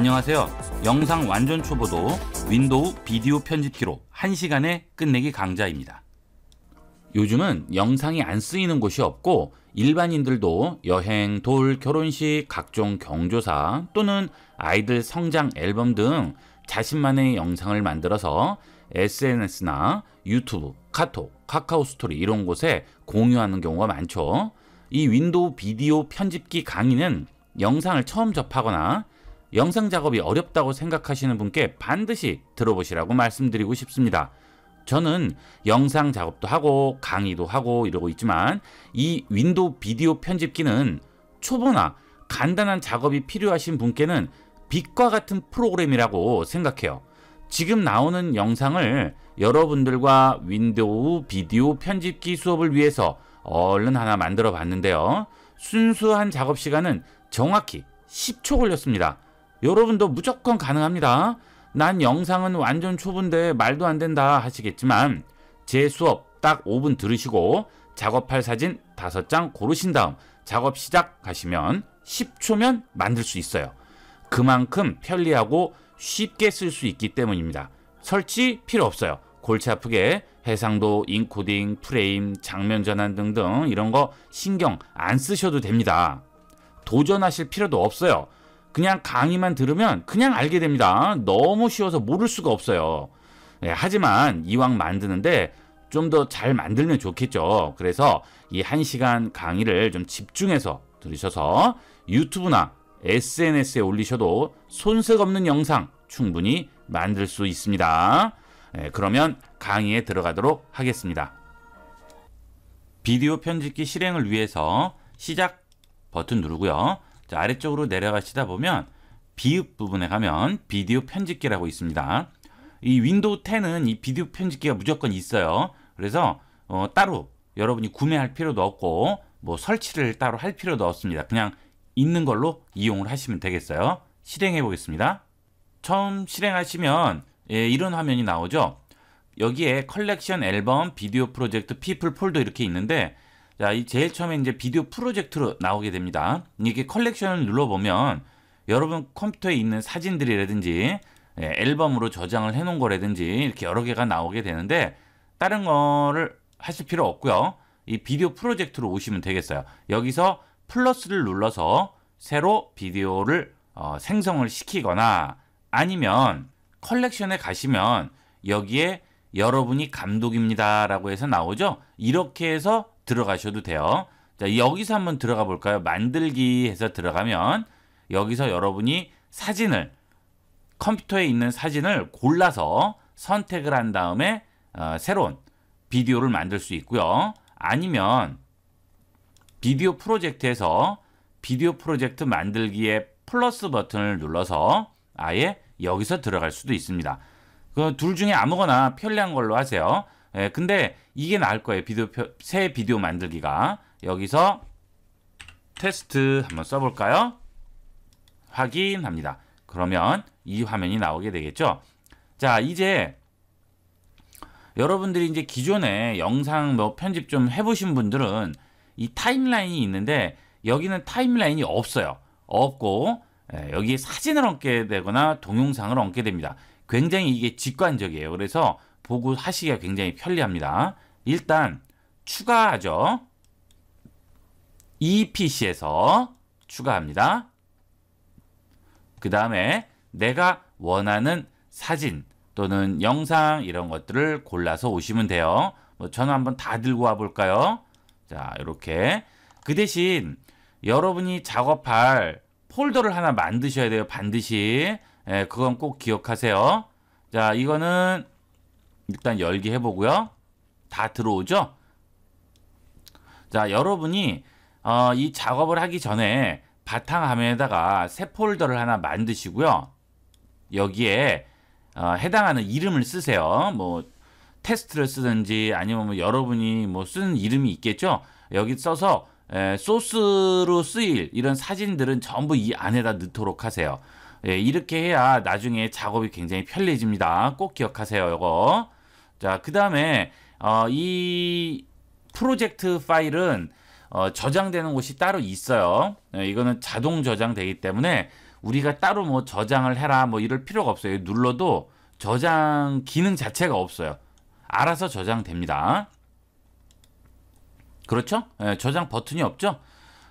안녕하세요. 영상 완전 초보도 윈도우 비디오 편집기로 1시간에 끝내기 강좌입니다. 요즘은 영상이 안 쓰이는 곳이 없고 일반인들도 여행, 돌, 결혼식, 각종 경조사 또는 아이들 성장 앨범 등 자신만의 영상을 만들어서 SNS나 유튜브, 카톡, 카카오 스토리 이런 곳에 공유하는 경우가 많죠. 이 윈도우 비디오 편집기 강의는 영상을 처음 접하거나 영상 작업이 어렵다고 생각하시는 분께 반드시 들어보시라고 말씀드리고 싶습니다. 저는 영상 작업도 하고 강의도 하고 이러고 있지만 이 윈도우 비디오 편집기는 초보나 간단한 작업이 필요하신 분께는 빛과 같은 프로그램이라고 생각해요. 지금 나오는 영상을 여러분들과 윈도우 비디오 편집기 수업을 위해서 얼른 하나 만들어 봤는데요. 순수한 작업 시간은 정확히 10초 걸렸습니다. 여러분도 무조건 가능합니다. 난 영상은 완전 초보인데 말도 안 된다 하시겠지만 제 수업 딱 5분 들으시고 작업할 사진 5장 고르신 다음 작업 시작하시면 10초면 만들 수 있어요. 그만큼 편리하고 쉽게 쓸 수 있기 때문입니다. 설치 필요 없어요. 골치 아프게 해상도, 인코딩, 프레임, 장면 전환 등등 이런 거 신경 안 쓰셔도 됩니다. 도전하실 필요도 없어요. 그냥 강의만 들으면 그냥 알게 됩니다. 너무 쉬워서 모를 수가 없어요. 네, 하지만 이왕 만드는데 좀 더 잘 만들면 좋겠죠. 그래서 이 1시간 강의를 좀 집중해서 들으셔서 유튜브나 SNS에 올리셔도 손색 없는 영상 충분히 만들 수 있습니다. 네, 그러면 강의에 들어가도록 하겠습니다. 비디오 편집기 실행을 위해서 시작 버튼 누르고요. 자, 아래쪽으로 내려가시다 보면 비읍 부분에 가면 비디오 편집기라고 있습니다. 이 윈도우 10은 이 비디오 편집기가 무조건 있어요. 그래서 어, 따로 여러분이 구매할 필요도 없고 뭐 설치를 따로 할 필요도 없습니다. 그냥 있는 걸로 이용을 하시면 되겠어요. 실행해 보겠습니다. 처음 실행하시면 예, 이런 화면이 나오죠. 여기에 컬렉션 앨범 비디오 프로젝트 피플 폴더 이렇게 있는데 자, 이 제일 처음에 이제 비디오 프로젝트로 나오게 됩니다. 이렇게 컬렉션을 눌러보면 여러분 컴퓨터에 있는 사진들이라든지 예, 앨범으로 저장을 해놓은 거라든지 이렇게 여러 개가 나오게 되는데 다른 거를 하실 필요 없고요. 이 비디오 프로젝트로 오시면 되겠어요. 여기서 플러스를 눌러서 새로 비디오를 어, 생성을 시키거나 아니면 컬렉션에 가시면 여기에 여러분이 감독입니다 라고 해서 나오죠 이렇게 해서 들어가셔도 돼요. 자, 여기서 한번 들어가 볼까요? 만들기 해서 들어가면 여기서 여러분이 사진을 컴퓨터에 있는 사진을 골라서 선택을 한 다음에 어, 새로운 비디오를 만들 수 있고요. 아니면 비디오 프로젝트에서 비디오 프로젝트 만들기에 플러스 버튼을 눌러서 아예 여기서 들어갈 수도 있습니다. 그 둘 중에 아무거나 편리한 걸로 하세요. 예, 근데 이게 나을 거예요. 비디오 새 비디오 만들기가 여기서 테스트 한번 써볼까요? 확인합니다. 그러면 이 화면이 나오게 되겠죠. 자, 이제 여러분들이 이제 기존에 영상 뭐 편집 좀 해보신 분들은 이 타임라인이 있는데 여기는 타임라인이 없어요. 없고 예, 여기에 사진을 얹게 되거나 동영상을 얹게 됩니다. 굉장히 이게 직관적이에요. 그래서 보고 하시기가 굉장히 편리합니다. 일단 추가하죠. e PC에서 추가합니다. 그 다음에 내가 원하는 사진 또는 영상 이런 것들을 골라서 오시면 돼요. 뭐 저는 한번 다 들고 와 볼까요? 자, 이렇게. 그 대신 여러분이 작업할 폴더를 하나 만드셔야 돼요. 반드시. 예, 그건 꼭 기억하세요. 자, 이거는 일단 열기 해보고요. 다 들어오죠? 자, 여러분이 어, 이 작업을 하기 전에 바탕화면에다가 새 폴더를 하나 만드시고요. 여기에 어, 해당하는 이름을 쓰세요. 뭐 테스트를 쓰든지 아니면 뭐 여러분이 뭐 쓰는 이름이 있겠죠. 여기 써서 에, 예, 소스로 쓰일 이런 사진들은 전부 이 안에다 넣도록 하세요. 예, 이렇게 해야 나중에 작업이 굉장히 편리해집니다. 꼭 기억하세요, 이거. 자, 그 다음에 어, 이 프로젝트 파일은 어, 저장되는 곳이 따로 있어요. 네, 이거는 자동 저장되기 때문에 우리가 따로 뭐 저장을 해라 뭐 이럴 필요가 없어요. 눌러도 저장 기능 자체가 없어요. 알아서 저장됩니다. 그렇죠? 네, 저장 버튼이 없죠?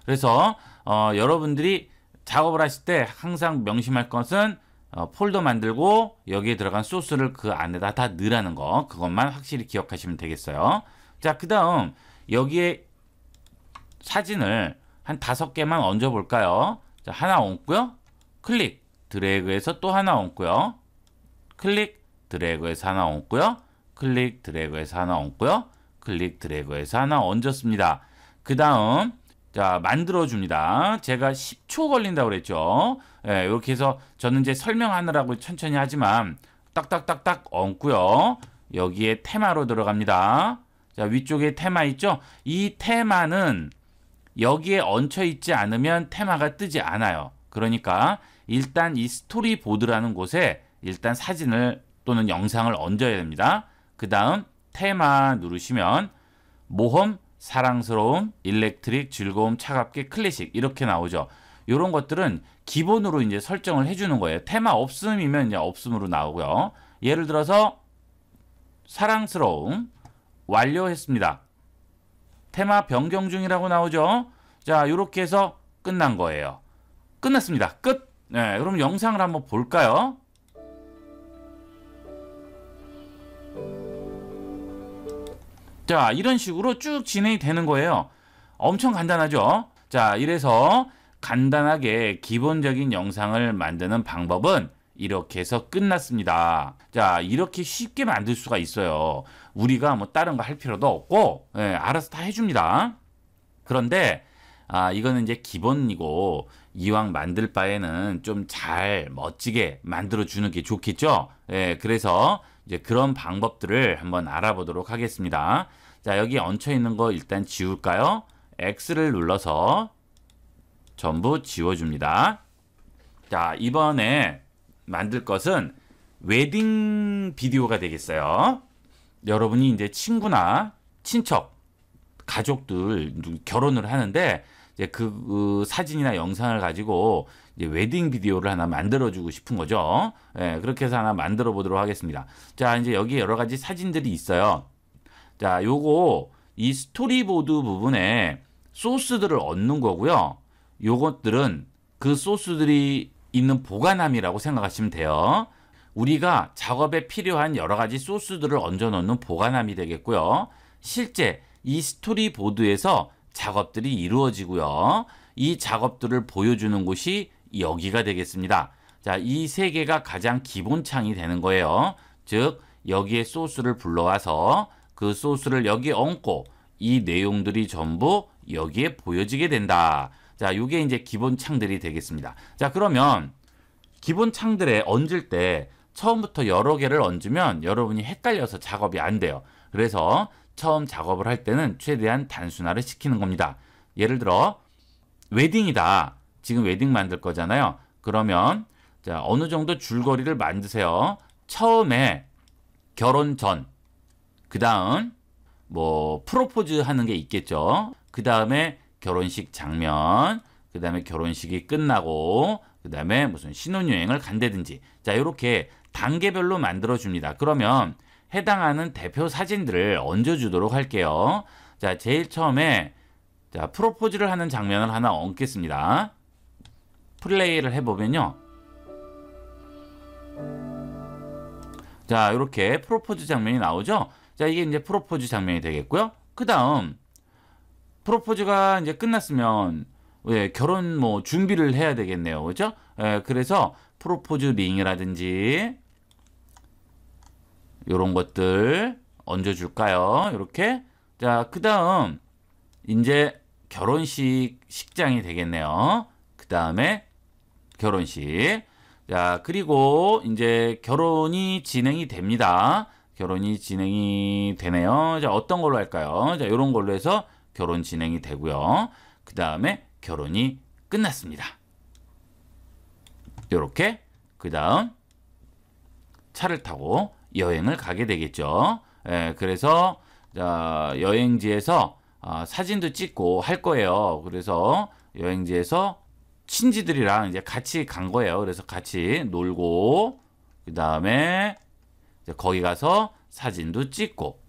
그래서 어, 여러분들이 작업을 하실 때 항상 명심할 것은 어, 폴더 만들고 여기에 들어간 소스를 그 안에다 다 넣으라는 거 그것만 확실히 기억하시면 되겠어요 자 그 다음 여기에 사진을 한 다섯 개만 얹어 볼까요 자 하나 얹고요 클릭 드래그해서 또 하나 얹고요 클릭 드래그해서 하나 얹고요 클릭 드래그해서 하나 얹고요 클릭 드래그해서 하나 얹었습니다 그 다음 자 만들어 줍니다 제가 10초 걸린다고 그랬죠 예, 이렇게 해서 저는 이제 설명하느라고 천천히 하지만 딱딱딱딱 얹고요. 여기에 테마로 들어갑니다. 자, 위쪽에 테마 있죠? 이 테마는 여기에 얹혀 있지 않으면 테마가 뜨지 않아요. 그러니까 일단 이 스토리 보드라는 곳에 일단 사진을 또는 영상을 얹어야 됩니다. 그 다음 테마 누르시면 모험, 사랑스러움, 일렉트릭, 즐거움, 차갑게, 클래식 이렇게 나오죠. 이런 것들은 기본으로 이제 설정을 해주는 거예요. 테마 없음이면 이제 없음으로 나오고요. 예를 들어서 사랑스러움 완료했습니다. 테마 변경 중이라고 나오죠. 자 이렇게 해서 끝난 거예요. 끝났습니다. 끝! 네, 그럼 영상을 한번 볼까요? 자 이런 식으로 쭉 진행이 되는 거예요. 엄청 간단하죠? 자 이래서 간단하게 기본적인 영상을 만드는 방법은 이렇게 해서 끝났습니다. 자, 이렇게 쉽게 만들 수가 있어요. 우리가 뭐 다른 거 할 필요도 없고, 예, 알아서 다 해줍니다. 그런데, 아, 이거는 이제 기본이고, 이왕 만들 바에는 좀 잘 멋지게 만들어주는 게 좋겠죠? 예, 그래서 이제 그런 방법들을 한번 알아보도록 하겠습니다. 자, 여기 얹혀있는 거 일단 지울까요? X를 눌러서 전부 지워줍니다. 자, 이번에 만들 것은 웨딩 비디오가 되겠어요. 여러분이 이제 친구나 친척, 가족들 결혼을 하는데 이제 그, 그, 사진이나 영상을 가지고 이제 웨딩 비디오를 하나 만들어주고 싶은 거죠. 예, 그렇게 해서 하나 만들어 보도록 하겠습니다. 자, 이제 여기 여러 가지 사진들이 있어요. 자, 요거 이 스토리보드 부분에 소스들을 얻는 거고요. 요것들은 그 소스들이 있는 보관함이라고 생각하시면 돼요. 우리가 작업에 필요한 여러 가지 소스들을 얹어 놓는 보관함이 되겠고요. 실제 이 스토리보드에서 작업들이 이루어지고요. 이 작업들을 보여주는 곳이 여기가 되겠습니다. 자, 이 세 개가 가장 기본 창이 되는 거예요. 즉, 여기에 소스를 불러와서 그 소스를 여기 얹고 이 내용들이 전부 여기에 보여지게 된다. 자, 요게 이제 기본 창들이 되겠습니다. 자, 그러면 기본 창들에 얹을 때 처음부터 여러 개를 얹으면 여러분이 헷갈려서 작업이 안 돼요. 그래서 처음 작업을 할 때는 최대한 단순화를 시키는 겁니다. 예를 들어 웨딩이다. 지금 웨딩 만들 거잖아요. 그러면 자, 어느 정도 줄거리를 만드세요. 처음에 결혼 전, 그 다음 뭐 프로포즈 하는 게 있겠죠. 그 다음에 결혼식 장면, 그 다음에 결혼식이 끝나고, 그 다음에 무슨 신혼여행을 간다든지. 자, 이렇게 단계별로 만들어줍니다. 그러면 해당하는 대표 사진들을 얹어주도록 할게요. 자, 제일 처음에 자 프로포즈를 하는 장면을 하나 얹겠습니다. 플레이를 해보면요. 자, 이렇게 프로포즈 장면이 나오죠? 자, 이게 이제 프로포즈 장면이 되겠고요. 그 다음 프로포즈가 이제 끝났으면 예, 결혼 뭐 준비를 해야 되겠네요. 그죠? 예, 그래서 프로포즈 링이라든지 요런 것들 얹어 줄까요? 이렇게. 자, 그다음 이제 결혼식 식장이 되겠네요. 그다음에 결혼식. 자, 그리고 이제 결혼이 진행이 됩니다. 결혼이 진행이 되네요. 자, 어떤 걸로 할까요? 자, 요런 걸로 해서 결혼 진행이 되고요. 그 다음에 결혼이 끝났습니다. 이렇게 그 다음 차를 타고 여행을 가게 되겠죠. 예, 그래서 자, 여행지에서 아, 사진도 찍고 할 거예요. 그래서 여행지에서 친지들이랑 이제 같이 간 거예요. 그래서 같이 놀고 그 다음에 거기 가서 사진도 찍고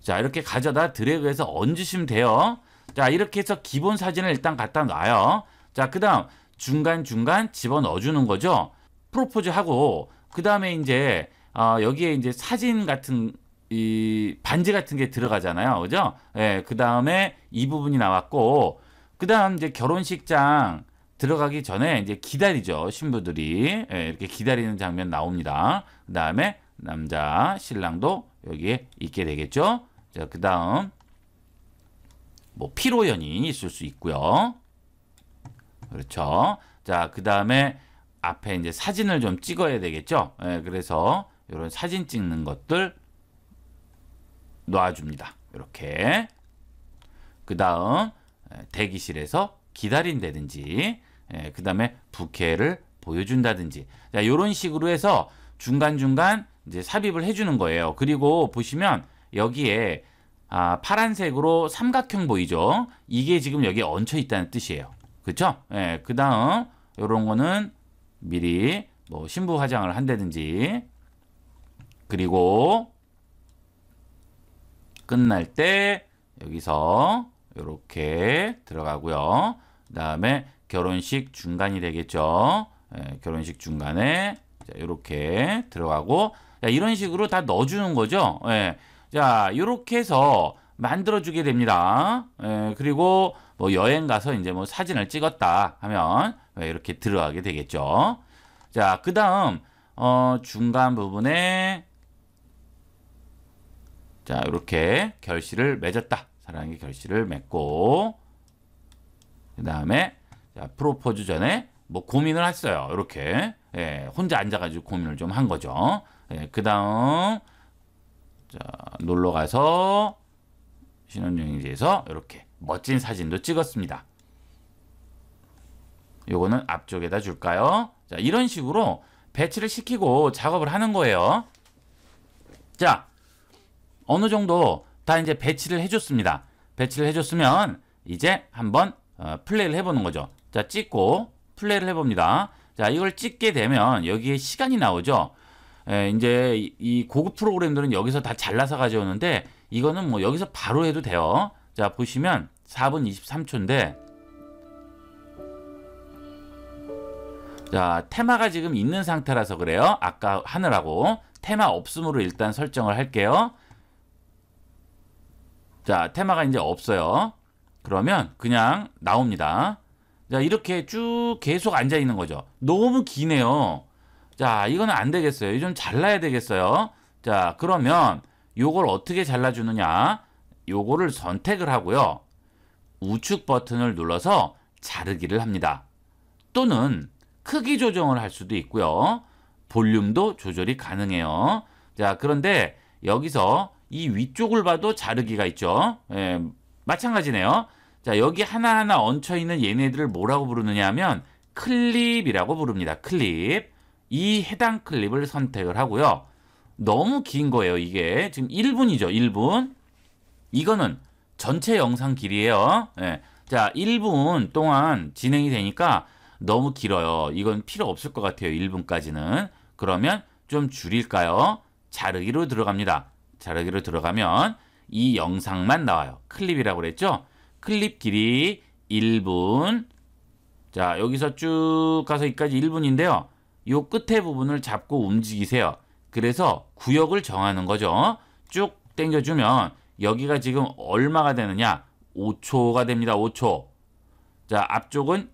자 이렇게 가져다 드래그해서 얹으시면 돼요. 자 이렇게 해서 기본 사진을 일단 갖다 놔요. 자그 다음 중간중간 집어넣어주는 거죠. 프로포즈하고 그 다음에 이제 어, 여기에 이제 사진 같은 이 반지 같은 게 들어가잖아요. 그죠? 예, 그 다음에 이 부분이 나왔고, 그 다음 이제 결혼식장 들어가기 전에 이제 기다리죠. 신부들이. 예, 이렇게 기다리는 장면 나옵니다. 그 다음에 남자, 신랑도 여기에 있게 되겠죠. 자, 그 다음 뭐 피로연이 있을 수 있고요. 그렇죠. 자, 그 다음에 앞에 이제 사진을 좀 찍어야 되겠죠. 예, 그래서 이런 사진 찍는 것들 놔줍니다. 이렇게. 그 다음 예, 대기실에서 기다린다든지 예, 그 다음에 부캐를 보여준다든지 자, 이런 식으로 해서 중간중간 이제 삽입을 해주는 거예요. 그리고 보시면 여기에 아, 파란색으로 삼각형 보이죠? 이게 지금 여기에 얹혀 있다는 뜻이에요. 그쵸 예, 그 다음 이런 거는 미리 뭐 신부 화장을 한다든지 그리고 끝날 때 여기서 이렇게 들어가고요. 그 다음에 결혼식 중간이 되겠죠. 예, 결혼식 중간에 이렇게 들어가고 자, 이런 식으로 다 넣어주는 거죠. 예, 자, 이렇게 해서 만들어주게 됩니다. 에, 예, 그리고 뭐 여행 가서 이제 뭐 사진을 찍었다 하면 예, 이렇게 들어가게 되겠죠. 자, 그 다음 어, 중간 부분에 자, 이렇게 결실을 맺었다. 사랑의 결실을 맺고 그 다음에 프로포즈 전에 뭐 고민을 했어요. 이렇게 예, 혼자 앉아가지고 고민을 좀 한 거죠. 예, 그 다음 자, 놀러 가서 신혼여행지에서 이렇게 멋진 사진도 찍었습니다. 요거는 앞쪽에다 줄까요? 자, 이런 식으로 배치를 시키고 작업을 하는 거예요. 자, 어느 정도 다 이제 배치를 해줬습니다. 배치를 해줬으면 이제 한번 어, 플레이를 해보는 거죠. 자, 찍고 플레이를 해봅니다. 자, 이걸 찍게 되면 여기에 시간이 나오죠. 예, 이제 이 고급 프로그램들은 여기서 다 잘라서 가져오는데 이거는 뭐 여기서 바로 해도 돼요. 자 보시면 4분 23초인데 자 테마가 지금 있는 상태라서 그래요. 아까 하느라고 테마 없음으로 일단 설정을 할게요. 자 테마가 이제 없어요. 그러면 그냥 나옵니다. 자 이렇게 쭉 계속 앉아 있는 거죠. 너무 기네요. 자, 이거는 안 되겠어요. 이 좀 잘라야 되겠어요. 자, 그러면 요걸 어떻게 잘라주느냐? 요거를 선택을 하고요. 우측 버튼을 눌러서 자르기를 합니다. 또는 크기 조정을 할 수도 있고요. 볼륨도 조절이 가능해요. 자, 그런데 여기서 이 위쪽을 봐도 자르기가 있죠. 예, 마찬가지네요. 자, 여기 하나하나 얹혀있는 얘네들을 뭐라고 부르느냐 하면 클립이라고 부릅니다. 클립. 이 해당 클립을 선택을 하고요. 너무 긴 거예요. 이게 지금 1분이죠. 1분. 이거는 전체 영상 길이에요. 네. 자, 1분 동안 진행이 되니까 너무 길어요. 이건 필요 없을 것 같아요. 1분까지는. 그러면 좀 줄일까요? 자르기로 들어갑니다. 자르기로 들어가면 이 영상만 나와요. 클립이라고 그랬죠? 클립 길이 1분. 자, 여기서 쭉 가서 여기까지 1분인데요. 요 끝에 부분을 잡고 움직이세요. 그래서 구역을 정하는 거죠. 쭉 당겨주면 여기가 지금 얼마가 되느냐? 5초가 됩니다. 5초. 자, 앞쪽은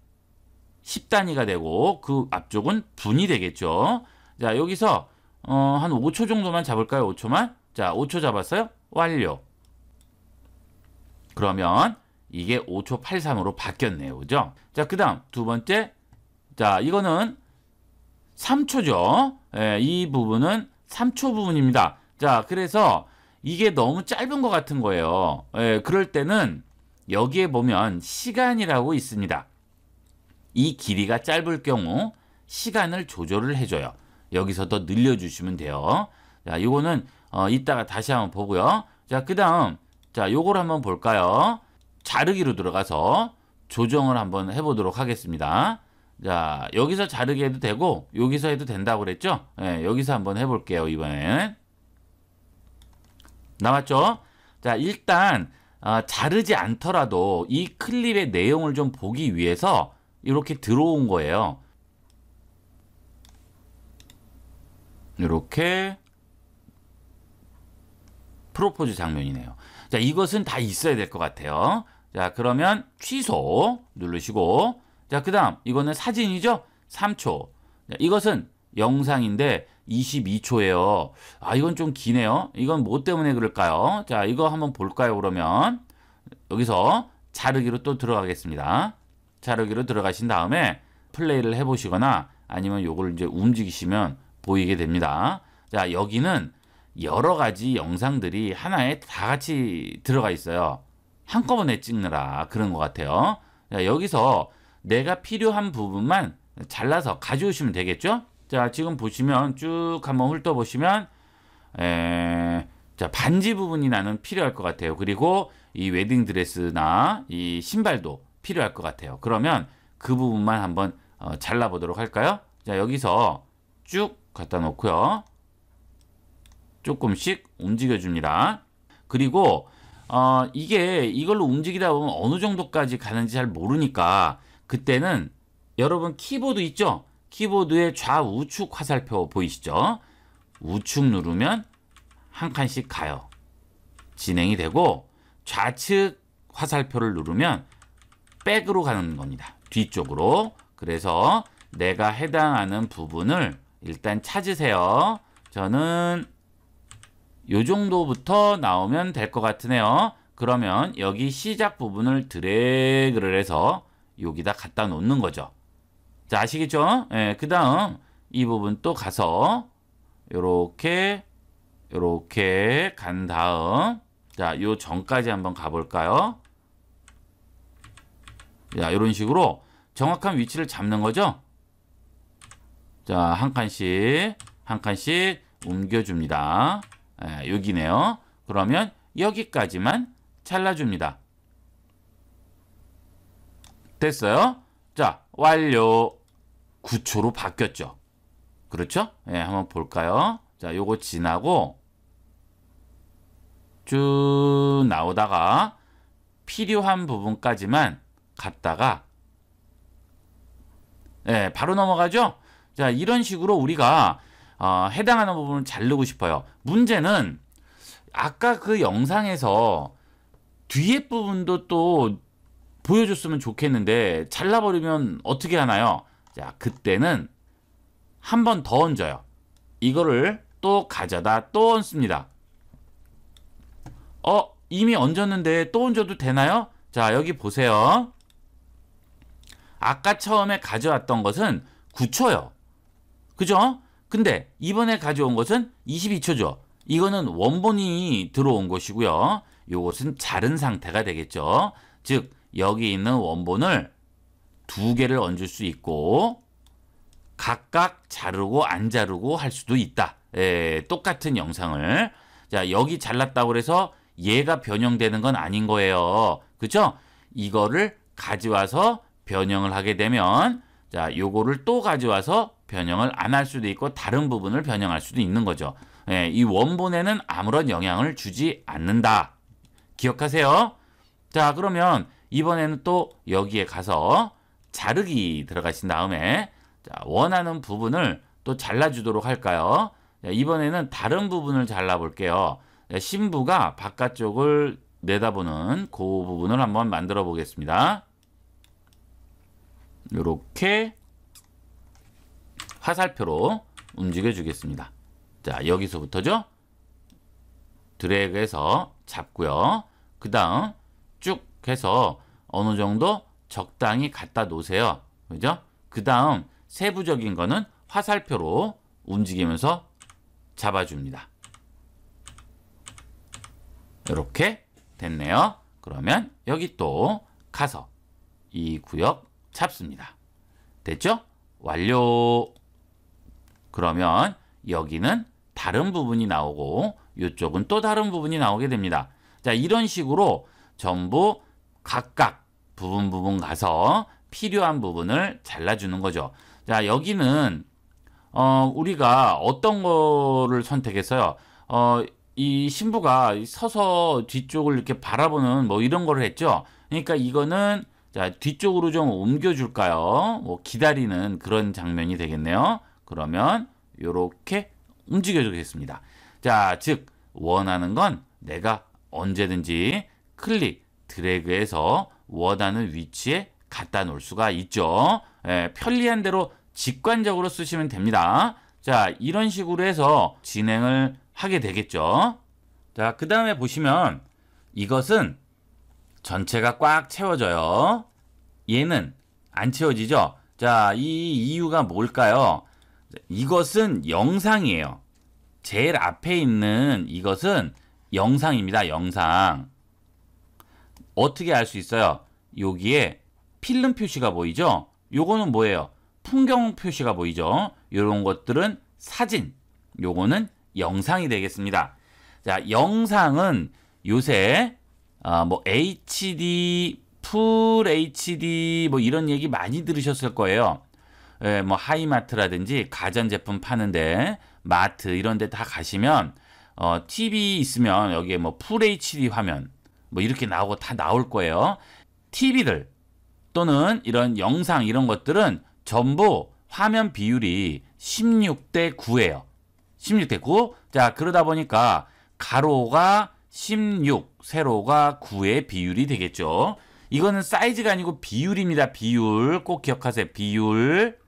10단위가 되고 그 앞쪽은 분이 되겠죠. 자, 여기서 어, 한 5초 정도만 잡을까요? 5초만? 자, 5초 잡았어요? 완료. 그러면 이게 5초 83으로 바뀌었네요. 그죠? 자, 그 다음 두 번째. 자, 이거는 3초죠. 예, 이 부분은 3초 부분입니다. 자, 그래서 이게 너무 짧은 것 같은 거예요. 예, 그럴 때는 여기에 보면 시간이라고 있습니다. 이 길이가 짧을 경우 시간을 조절을 해줘요. 여기서 더 늘려주시면 돼요. 자, 이거는 어, 이따가 다시 한번 보고요. 자, 그 다음 자, 요걸 한번 볼까요? 자르기로 들어가서 조정을 한번 해보도록 하겠습니다. 자 여기서 자르게 해도 되고 여기서 해도 된다고 그랬죠? 네, 여기서 한번 해볼게요 이번에는 남았죠? 자 일단 어, 자르지 않더라도 이 클립의 내용을 좀 보기 위해서 이렇게 들어온 거예요. 이렇게 프로포즈 장면이네요. 자 이것은 다 있어야 될 것 같아요. 자 그러면 취소 누르시고 자, 그 다음 이거는 사진이죠? 3초. 이것은 영상인데 22초예요. 아, 이건 좀 기네요. 이건 뭐 때문에 그럴까요? 자, 이거 한번 볼까요, 그러면? 여기서 자르기로 또 들어가겠습니다. 자르기로 들어가신 다음에 플레이를 해보시거나 아니면 요걸 이제 움직이시면 보이게 됩니다. 자, 여기는 여러 가지 영상들이 하나에 다 같이 들어가 있어요. 한꺼번에 찍느라 그런 것 같아요. 자, 여기서 내가 필요한 부분만 잘라서 가져오시면 되겠죠? 자, 지금 보시면 쭉 한번 훑어보시면 에... 자, 반지 부분이 나는 필요할 것 같아요. 그리고 이 웨딩 드레스나 이 신발도 필요할 것 같아요. 그러면 그 부분만 한번 어, 잘라보도록 할까요? 자, 여기서 쭉 갖다 놓고요. 조금씩 움직여줍니다. 그리고 어, 이게 이걸로 움직이다 보면 어느 정도까지 가는지 잘 모르니까 그때는 여러분 키보드 있죠? 키보드의 좌우측 화살표 보이시죠? 우측 누르면 한 칸씩 가요. 진행이 되고 좌측 화살표를 누르면 백으로 가는 겁니다. 뒤쪽으로. 그래서 내가 해당하는 부분을 일단 찾으세요. 저는 요 정도부터 나오면 될 것 같으네요. 그러면 여기 시작 부분을 드래그를 해서 여기다 갖다 놓는 거죠. 자, 아시겠죠? 예, 그 다음 이 부분 또 가서 요렇게 요렇게 간 다음 자, 요 전까지 한번 가볼까요? 자, 요런 식으로 정확한 위치를 잡는 거죠. 자, 한 칸씩 한 칸씩 옮겨줍니다. 예, 여기네요. 그러면 여기까지만 잘라줍니다. 됐어요? 자, 완료. 9초로 바뀌었죠. 그렇죠? 예, 한번 볼까요? 자, 요거 지나고 쭉 나오다가 필요한 부분까지만 갔다가 예, 바로 넘어가죠? 자, 이런 식으로 우리가 어, 해당하는 부분을 자르고 싶어요. 문제는 아까 그 영상에서 뒤에 부분도 또 보여줬으면 좋겠는데 잘라버리면 어떻게 하나요? 자 그때는 한 번 더 얹어요. 이거를 또 가져다 또 얹습니다. 어? 이미 얹었는데 또 얹어도 되나요? 자 여기 보세요. 아까 처음에 가져왔던 것은 9초요. 그죠? 근데 이번에 가져온 것은 22초죠. 이거는 원본이 들어온 것이고요. 이것은 자른 상태가 되겠죠. 즉 여기 있는 원본을 두 개를 얹을 수 있고 각각 자르고 안 자르고 할 수도 있다. 예, 똑같은 영상을 자 여기 잘랐다고 해서 얘가 변형되는 건 아닌 거예요. 그쵸? 이거를 가져와서 변형을 하게 되면 자 요거를 또 가져와서 변형을 안 할 수도 있고 다른 부분을 변형할 수도 있는 거죠. 예, 이 원본에는 아무런 영향을 주지 않는다. 기억하세요. 자 그러면 이번에는 또 여기에 가서 자르기 들어가신 다음에 원하는 부분을 또 잘라주도록 할까요? 이번에는 다른 부분을 잘라볼게요. 신부가 바깥쪽을 내다보는 그 부분을 한번 만들어 보겠습니다. 이렇게 화살표로 움직여 주겠습니다. 자 여기서부터죠. 드래그해서 잡고요. 그 다음 쭉 해서 어느 정도 적당히 갖다 놓으세요. 그죠? 그 다음 세부적인 거는 화살표로 움직이면서 잡아줍니다. 이렇게 됐네요. 그러면 여기 또 가서 이 구역 잡습니다. 됐죠? 완료. 그러면 여기는 다른 부분이 나오고 이쪽은 또 다른 부분이 나오게 됩니다. 자 이런 식으로 전부 각각 부분 부분 가서 필요한 부분을 잘라주는 거죠. 자 여기는 어, 우리가 어떤 거를 선택했어요. 어, 이 신부가 서서 뒤쪽을 이렇게 바라보는 뭐 이런 거를 했죠. 그러니까 이거는 자 뒤쪽으로 좀 옮겨줄까요? 뭐 기다리는 그런 장면이 되겠네요. 그러면 이렇게 움직여주겠습니다. 자, 즉 원하는 건 내가 언제든지 클릭 드래그해서 원하는 위치에 갖다 놓을 수가 있죠. 예, 편리한 대로 직관적으로 쓰시면 됩니다. 자, 이런 식으로 해서 진행을 하게 되겠죠. 자, 그 다음에 보시면 이것은 전체가 꽉 채워져요. 얘는 안 채워지죠? 자, 이 이유가 뭘까요? 이것은 영상이에요. 제일 앞에 있는 이것은 영상입니다. 영상. 어떻게 알 수 있어요? 여기에 필름 표시가 보이죠? 요거는 뭐예요? 풍경 표시가 보이죠? 이런 것들은 사진, 요거는 영상이 되겠습니다. 자, 영상은 요새 아, 뭐 HD, 풀 HD 뭐 이런 얘기 많이 들으셨을 거예요. 예, 뭐 하이마트라든지 가전제품 파는데 마트 이런 데 다 가시면 어, TV 있으면 여기에 뭐 풀 HD 화면 뭐 이렇게 나오고 다 나올 거예요. TV들 또는 이런 영상 이런 것들은 전부 화면 비율이 16대 9예요. 16대 9. 자, 그러다 보니까 가로가 16, 세로가 9의 비율이 되겠죠. 이거는 사이즈가 아니고 비율입니다. 비율. 꼭 기억하세요. 비율.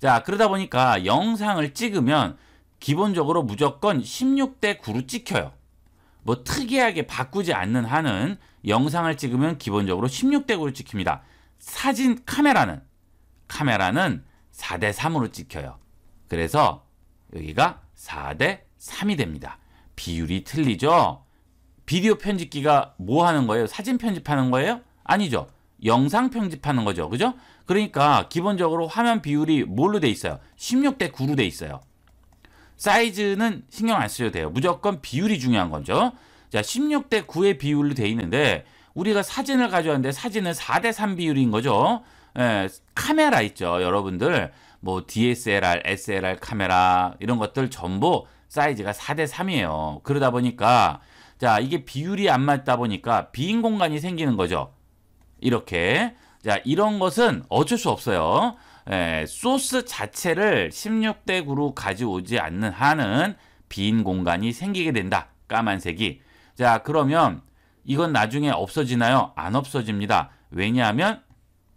자, 그러다 보니까 영상을 찍으면 기본적으로 무조건 16대 9로 찍혀요. 뭐 특이하게 바꾸지 않는 한은 영상을 찍으면 기본적으로 16대 9로 찍힙니다. 사진 카메라는 카메라는 4대 3으로 찍혀요. 그래서 여기가 4대 3이 됩니다. 비율이 틀리죠? 비디오 편집기가 뭐 하는 거예요? 사진 편집하는 거예요? 아니죠. 영상 편집하는 거죠. 그죠? 그러니까 기본적으로 화면 비율이 뭘로 돼 있어요? 16대 9로 돼 있어요. 사이즈는 신경 안 쓰셔도 돼요. 무조건 비율이 중요한 거죠. 자, 16대 9의 비율로 돼 있는데 우리가 사진을 가져왔는데 사진은 4대 3 비율인 거죠. 예, 카메라 있죠. 여러분들 뭐 DSLR, SLR 카메라 이런 것들 전부 사이즈가 4대 3이에요. 그러다 보니까 자, 이게 비율이 안 맞다 보니까 빈 공간이 생기는 거죠. 이렇게. 자, 이런 것은 어쩔 수 없어요. 에, 예, 소스 자체를 16대 9로 가져오지 않는 한은 빈 공간이 생기게 된다. 까만색이. 자 그러면 이건 나중에 없어지나요? 안 없어집니다. 왜냐하면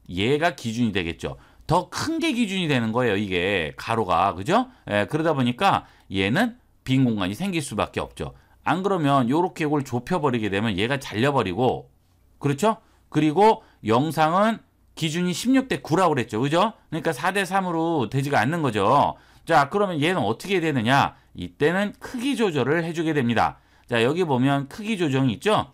얘가 기준이 되겠죠. 더 큰 게 기준이 되는 거예요. 이게 가로가 그죠? 에, 예, 그러다 보니까 얘는 빈 공간이 생길 수밖에 없죠. 안 그러면 이렇게 이걸 좁혀버리게 되면 얘가 잘려버리고 그렇죠? 그리고 영상은 기준이 16대 9라고 그랬죠. 그죠? 그러니까 4대 3으로 되지가 않는 거죠. 자, 그러면 얘는 어떻게 되느냐? 이때는 크기 조절을 해주게 됩니다. 자, 여기 보면 크기 조정이 있죠?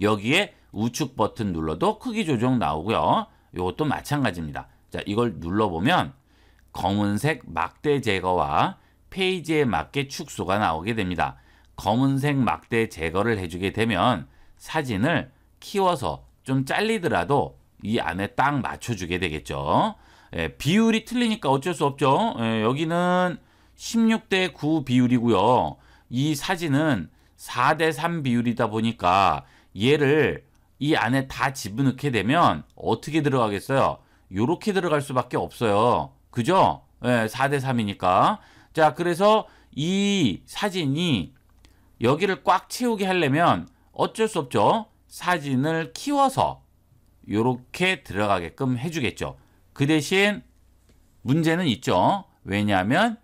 여기에 우측 버튼 눌러도 크기 조정 나오고요. 이것도 마찬가지입니다. 자, 이걸 눌러보면 검은색 막대 제거와 페이지에 맞게 축소가 나오게 됩니다. 검은색 막대 제거를 해주게 되면 사진을 키워서 좀 잘리더라도 이 안에 딱 맞춰주게 되겠죠. 예, 비율이 틀리니까 어쩔 수 없죠. 예, 여기는 16대 9 비율이고요. 이 사진은 4대 3 비율이다 보니까 얘를 이 안에 다 집어넣게 되면 어떻게 들어가겠어요? 요렇게 들어갈 수밖에 없어요. 그죠? 예, 4대 3이니까. 자, 그래서 이 사진이 여기를 꽉 채우게 하려면 어쩔 수 없죠. 사진을 키워서 이렇게 들어가게끔 해주겠죠. 그 대신 문제는 있죠. 왜냐하면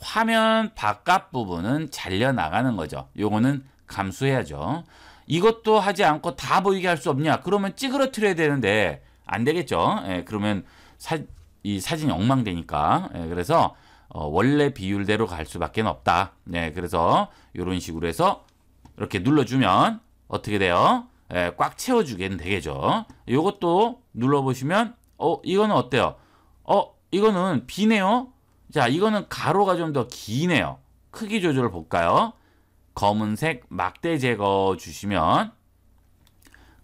화면 바깥 부분은 잘려나가는 거죠. 요거는 감수해야죠. 이것도 하지 않고 다 보이게 할 수 없냐? 그러면 찌그러뜨려야 되는데 안 되겠죠. 예, 그러면 사, 이 사진이 엉망되니까. 예, 그래서 어, 원래 비율대로 갈 수밖에 없다. 네, 그래서 이런 식으로 해서 이렇게 눌러주면 어떻게 돼요? 예, 꽉 채워주게는 되겠죠. 이것도 눌러보시면 어 이거는 어때요? 어 이거는 비네요자 이거는 가로가 좀 더 기네요. 크기 조절을 볼까요? 검은색 막대 제거 주시면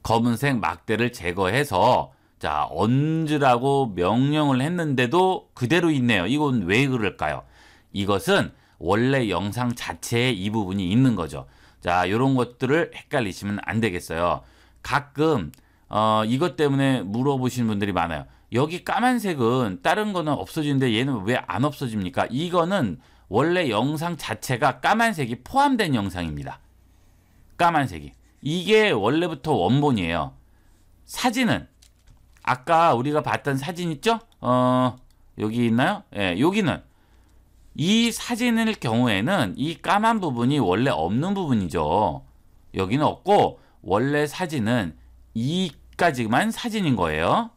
검은색 막대를 제거해서 자 얹으라고 명령을 했는데도 그대로 있네요. 이건 왜 그럴까요? 이것은 원래 영상 자체에 이 부분이 있는 거죠. 자, 요런 것들을 헷갈리시면 안 되겠어요. 가끔 어, 이것 때문에 물어보시는 분들이 많아요. 여기 까만색은 다른 거는 없어지는데 얘는 왜 안 없어집니까? 이거는 원래 영상 자체가 까만색이 포함된 영상입니다. 까만색이. 이게 원래부터 원본이에요. 사진은 아까 우리가 봤던 사진 있죠? 어, 여기 있나요? 예, 여기는 이 사진일 경우에는 이 까만 부분이 원래 없는 부분이죠. 여기는 없고 원래 사진은 이까지만 사진인 거예요.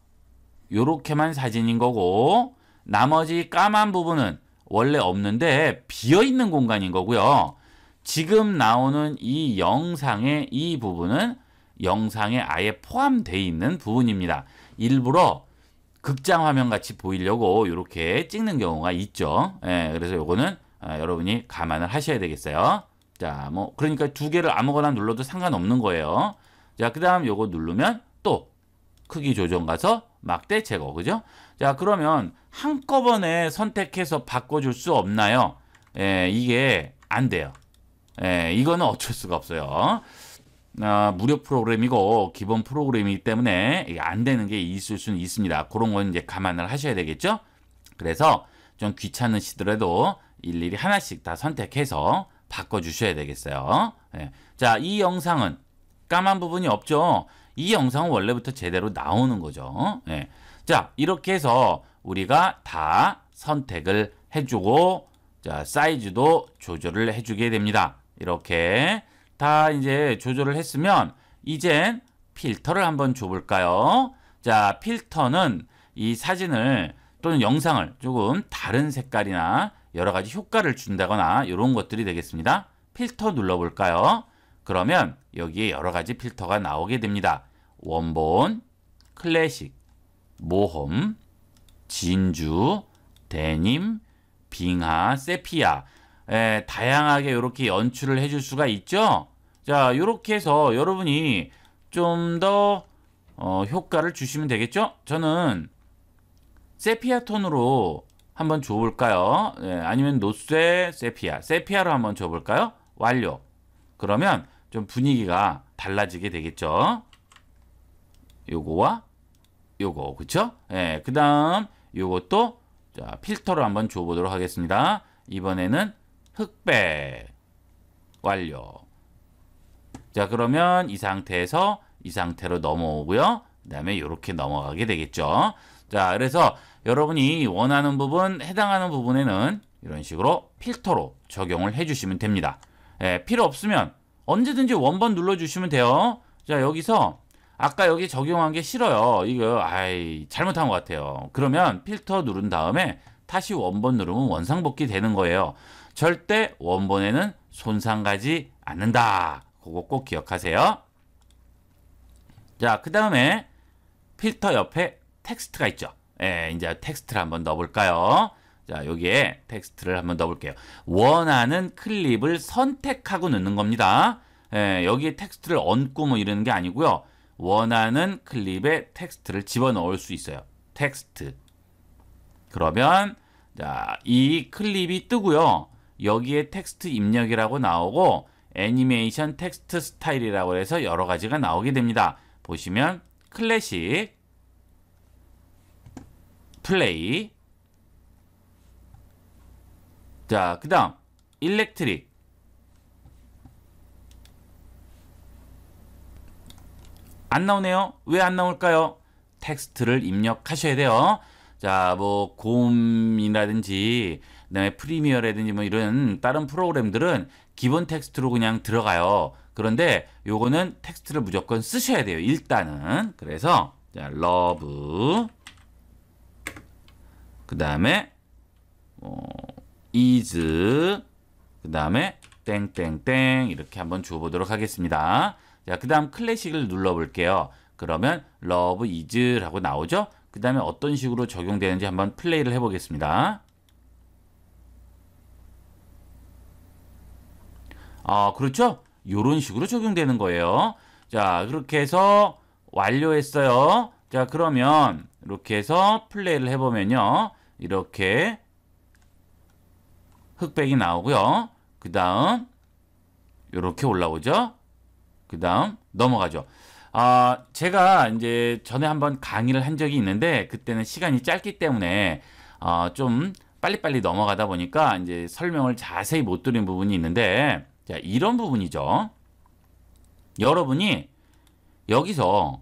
요렇게만 사진인 거고 나머지 까만 부분은 원래 없는데 비어있는 공간인 거고요. 지금 나오는 이 영상의 이 부분은 영상에 아예 포함되어 있는 부분입니다. 일부러 극장 화면 같이 보이려고 이렇게 찍는 경우가 있죠. 예, 그래서 요거는 아, 여러분이 감안을 하셔야 되겠어요. 자, 뭐 그러니까 두 개를 아무거나 눌러도 상관없는 거예요. 자, 그다음 요거 누르면 또 크기 조정 가서 막대 제거. 그죠? 자, 그러면 한꺼번에 선택해서 바꿔 줄 수 없나요? 예, 이게 안 돼요. 예, 이거는 어쩔 수가 없어요. 아, 무료 프로그램이고 기본 프로그램이기 때문에 안 되는 게 있을 수는 있습니다. 그런 건 이제 감안을 하셔야 되겠죠. 그래서 좀 귀찮으시더라도 일일이 하나씩 다 선택해서 바꿔주셔야 되겠어요. 네. 자, 이 영상은 까만 부분이 없죠. 이 영상은 원래부터 제대로 나오는 거죠. 네. 자, 이렇게 해서 우리가 다 선택을 해주고 자, 사이즈도 조절을 해주게 됩니다. 이렇게 다 이제 조절을 했으면 이젠 필터를 한번 줘볼까요? 자, 필터는 이 사진을 또는 영상을 조금 다른 색깔이나 여러 가지 효과를 준다거나 이런 것들이 되겠습니다. 필터 눌러볼까요? 그러면 여기에 여러 가지 필터가 나오게 됩니다. 원본, 클래식, 모험, 진주, 데님, 빙하, 세피아 예, 다양하게 이렇게 연출을 해 줄 수가 있죠. 자, 이렇게 해서 여러분이 좀 더 어, 효과를 주시면 되겠죠? 저는 세피아 톤으로 한번 줘볼까요? 예, 아니면 노쇠 세피아, 세피아로 한번 줘볼까요? 완료. 그러면 좀 분위기가 달라지게 되겠죠? 요거와 요거, 그쵸? 예, 그 다음 요것도 자, 필터로 한번 줘보도록 하겠습니다. 이번에는 흑백 완료. 자 그러면 이 상태에서 이 상태로 넘어오고요. 그 다음에 이렇게 넘어가게 되겠죠. 자 그래서 여러분이 원하는 부분 해당하는 부분에는 이런 식으로 필터로 적용을 해주시면 됩니다. 예, 필요 없으면 언제든지 원번 눌러주시면 돼요. 자 여기서 아까 여기 적용한 게 싫어요. 이거 아이 잘못한 것 같아요. 그러면 필터 누른 다음에 다시 원번 누르면 원상복귀 되는 거예요. 절대 원본에는 손상 가지 않는다. 그거 꼭 기억하세요. 자, 그 다음에 필터 옆에 텍스트가 있죠. 예, 이제 텍스트를 한번 넣어볼까요? 자, 여기에 텍스트를 한번 넣어볼게요. 원하는 클립을 선택하고 넣는 겁니다. 예, 여기에 텍스트를 얹고 뭐 이러는 게 아니고요. 원하는 클립에 텍스트를 집어넣을 수 있어요. 텍스트. 그러면 자, 이 클립이 뜨고요. 여기에 텍스트 입력이라고 나오고 애니메이션 텍스트 스타일이라고 해서 여러 가지가 나오게 됩니다. 보시면 클래식, 플레이, 자, 그 다음 일렉트릭 안 나오네요. 왜 안 나올까요? 텍스트를 입력하셔야 돼요. 자, 뭐 곰이라든지 그다음에 프리미어라든지 뭐 이런 다른 프로그램들은 기본 텍스트로 그냥 들어가요. 그런데 요거는 텍스트를 무조건 쓰셔야 돼요. 일단은. 그래서 자, 러브 그다음에 어, is 그다음에 땡땡땡 이렇게 한번 줘 보도록 하겠습니다. 자, 그다음 클래식을 눌러 볼게요. 그러면 러브 이즈라고 나오죠? 그 다음에 어떤 식으로 적용되는지 한번 플레이를 해보겠습니다. 아, 그렇죠? 요런 식으로 적용되는 거예요. 자, 그렇게 해서 완료했어요. 자, 그러면 이렇게 해서 플레이를 해보면요. 이렇게 흑백이 나오고요. 그 다음 이렇게 올라오죠. 그 다음 넘어가죠. 아, 제가 이제 전에 한번 강의를 한 적이 있는데 그때는 시간이 짧기 때문에 어, 좀 빨리빨리 넘어가다 보니까 이제 설명을 자세히 못 드린 부분이 있는데 자, 이런 부분이죠. 여러분이 여기서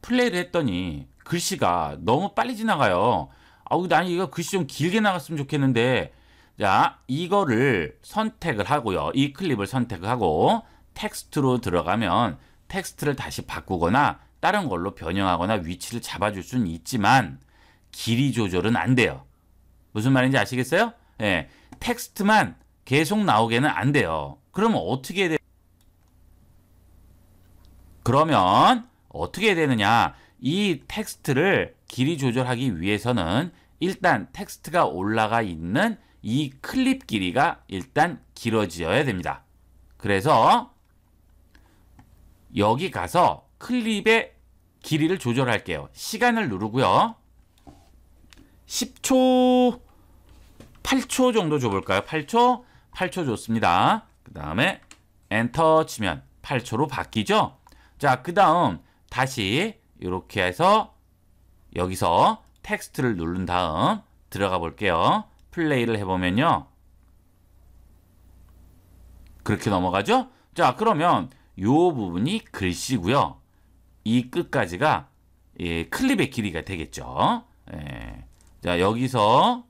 플레이를 했더니 글씨가 너무 빨리 지나가요. 아우, 난 이거 글씨 좀 길게 나갔으면 좋겠는데. 자, 이거를 선택을 하고요. 이 클립을 선택을 하고 텍스트로 들어가면 텍스트를 다시 바꾸거나 다른 걸로 변형하거나 위치를 잡아줄 수는 있지만 길이 조절은 안 돼요. 무슨 말인지 아시겠어요? 예, 텍스트만 계속 나오게는 안 돼요. 그러면 어떻게 돼? 그러면 어떻게 되느냐? 이 텍스트를 길이 조절하기 위해서는 일단 텍스트가 올라가 있는 이 클립 길이가 일단 길어져야 됩니다. 그래서 여기 가서 클립의 길이를 조절할게요. 시간을 누르고요. 10초, 8초 정도 줘볼까요? 8초? 8초 줬습니다 그 다음에 엔터 치면 8초로 바뀌죠. 자, 그 다음 다시 이렇게 해서 여기서 텍스트를 누른 다음 들어가 볼게요. 플레이를 해보면요. 그렇게 넘어가죠? 자, 그러면 이 부분이 글씨고요. 이 끝까지가 예, 클립의 길이가 되겠죠. 예. 자, 여기서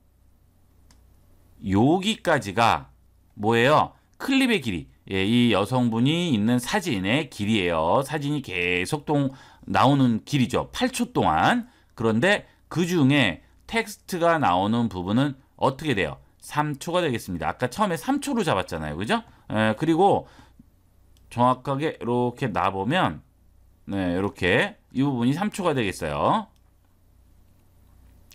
여기까지가 뭐예요? 클립의 길이 예, 이 여성분이 있는 사진의 길이에요. 사진이 계속 동 나오는 길이죠. 8초 동안. 그런데 그 중에 텍스트가 나오는 부분은 어떻게 돼요? 3초가 되겠습니다. 아까 처음에 3초로 잡았잖아요. 그죠? 예, 그리고 정확하게 이렇게 나보면 네, 이렇게 이 부분이 3초가 되겠어요.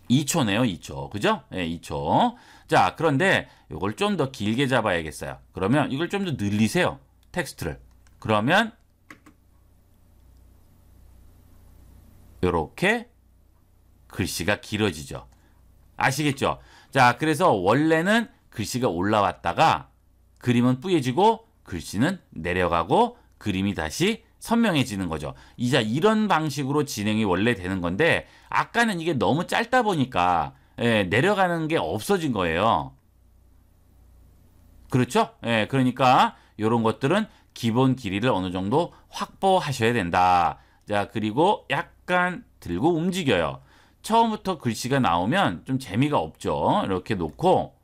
2초네요. 2초. 그죠? 예, 2초. 자 그런데 이걸 좀 더 길게 잡아야겠어요. 그러면 이걸 좀 더 늘리세요. 텍스트를. 그러면 이렇게 글씨가 길어지죠. 아시겠죠? 자 그래서 원래는 글씨가 올라왔다가 그림은 뿌얘지고 글씨는 내려가고 그림이 다시 선명해지는 거죠. 이자 이런 방식으로 진행이 원래 되는 건데 아까는 이게 너무 짧다 보니까 예, 내려가는 게 없어진 거예요. 그렇죠? 예, 그러니까 이런 것들은 기본 길이를 어느 정도 확보하셔야 된다. 자, 그리고 약간 들고 움직여요. 처음부터 글씨가 나오면 좀 재미가 없죠. 이렇게 놓고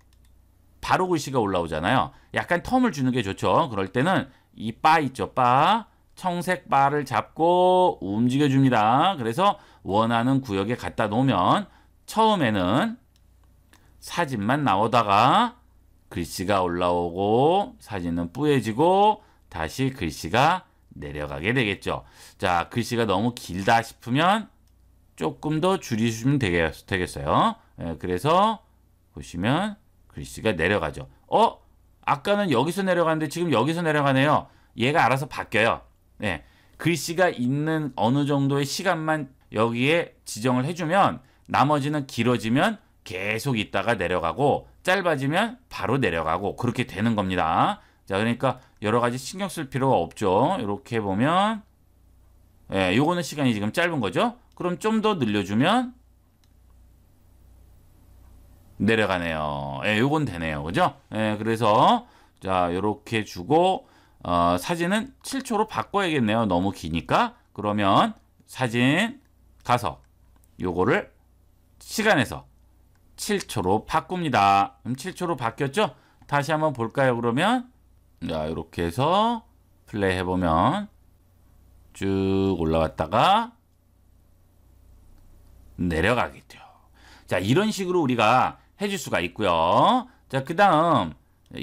바로 글씨가 올라오잖아요. 약간 텀을 주는 게 좋죠. 그럴 때는 이바 있죠. 바 청색 바를 잡고 움직여줍니다. 그래서 원하는 구역에 갖다 놓으면 처음에는 사진만 나오다가 글씨가 올라오고 사진은 뿌얘지고 다시 글씨가 내려가게 되겠죠. 자, 글씨가 너무 길다 싶으면 조금 더 줄이시면 되겠어요. 예, 그래서 보시면 글씨가 내려가죠. 어? 아까는 여기서 내려가는데 지금 여기서 내려가네요. 얘가 알아서 바뀌어요. 예, 글씨가 있는 어느 정도의 시간만 여기에 지정을 해주면 나머지는 길어지면 계속 있다가 내려가고 짧아지면 바로 내려가고 그렇게 되는 겁니다. 자, 그러니까 여러 가지 신경 쓸 필요가 없죠. 이렇게 보면 예, 요거는 시간이 지금 짧은 거죠. 그럼 좀 더 늘려주면 내려가네요. 예, 요건 되네요. 그죠? 예, 그래서 자, 요렇게 주고 어, 사진은 7초로 바꿔야겠네요. 너무 기니까. 그러면 사진 가서 요거를 시간에서 7초로 바꿉니다. 그럼 7초로 바뀌었죠? 다시 한번 볼까요? 그러면 자 이렇게 해서 플레이 해보면 쭉 올라왔다가 내려가겠죠. 자 이런 식으로 우리가 해줄 수가 있고요. 자그 다음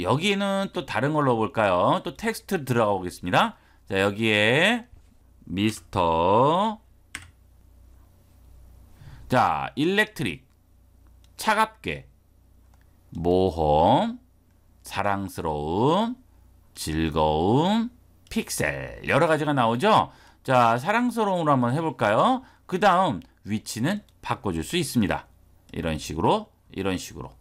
여기는 또 다른 걸로 볼까요? 또 텍스트 들어가 보겠습니다. 자 여기에 미스터 자, 일렉트릭, 차갑게, 모험, 사랑스러움, 즐거움, 픽셀 여러 가지가 나오죠. 자, 사랑스러움으로 한번 해볼까요? 그 다음 위치는 바꿔줄 수 있습니다. 이런 식으로, 이런 식으로,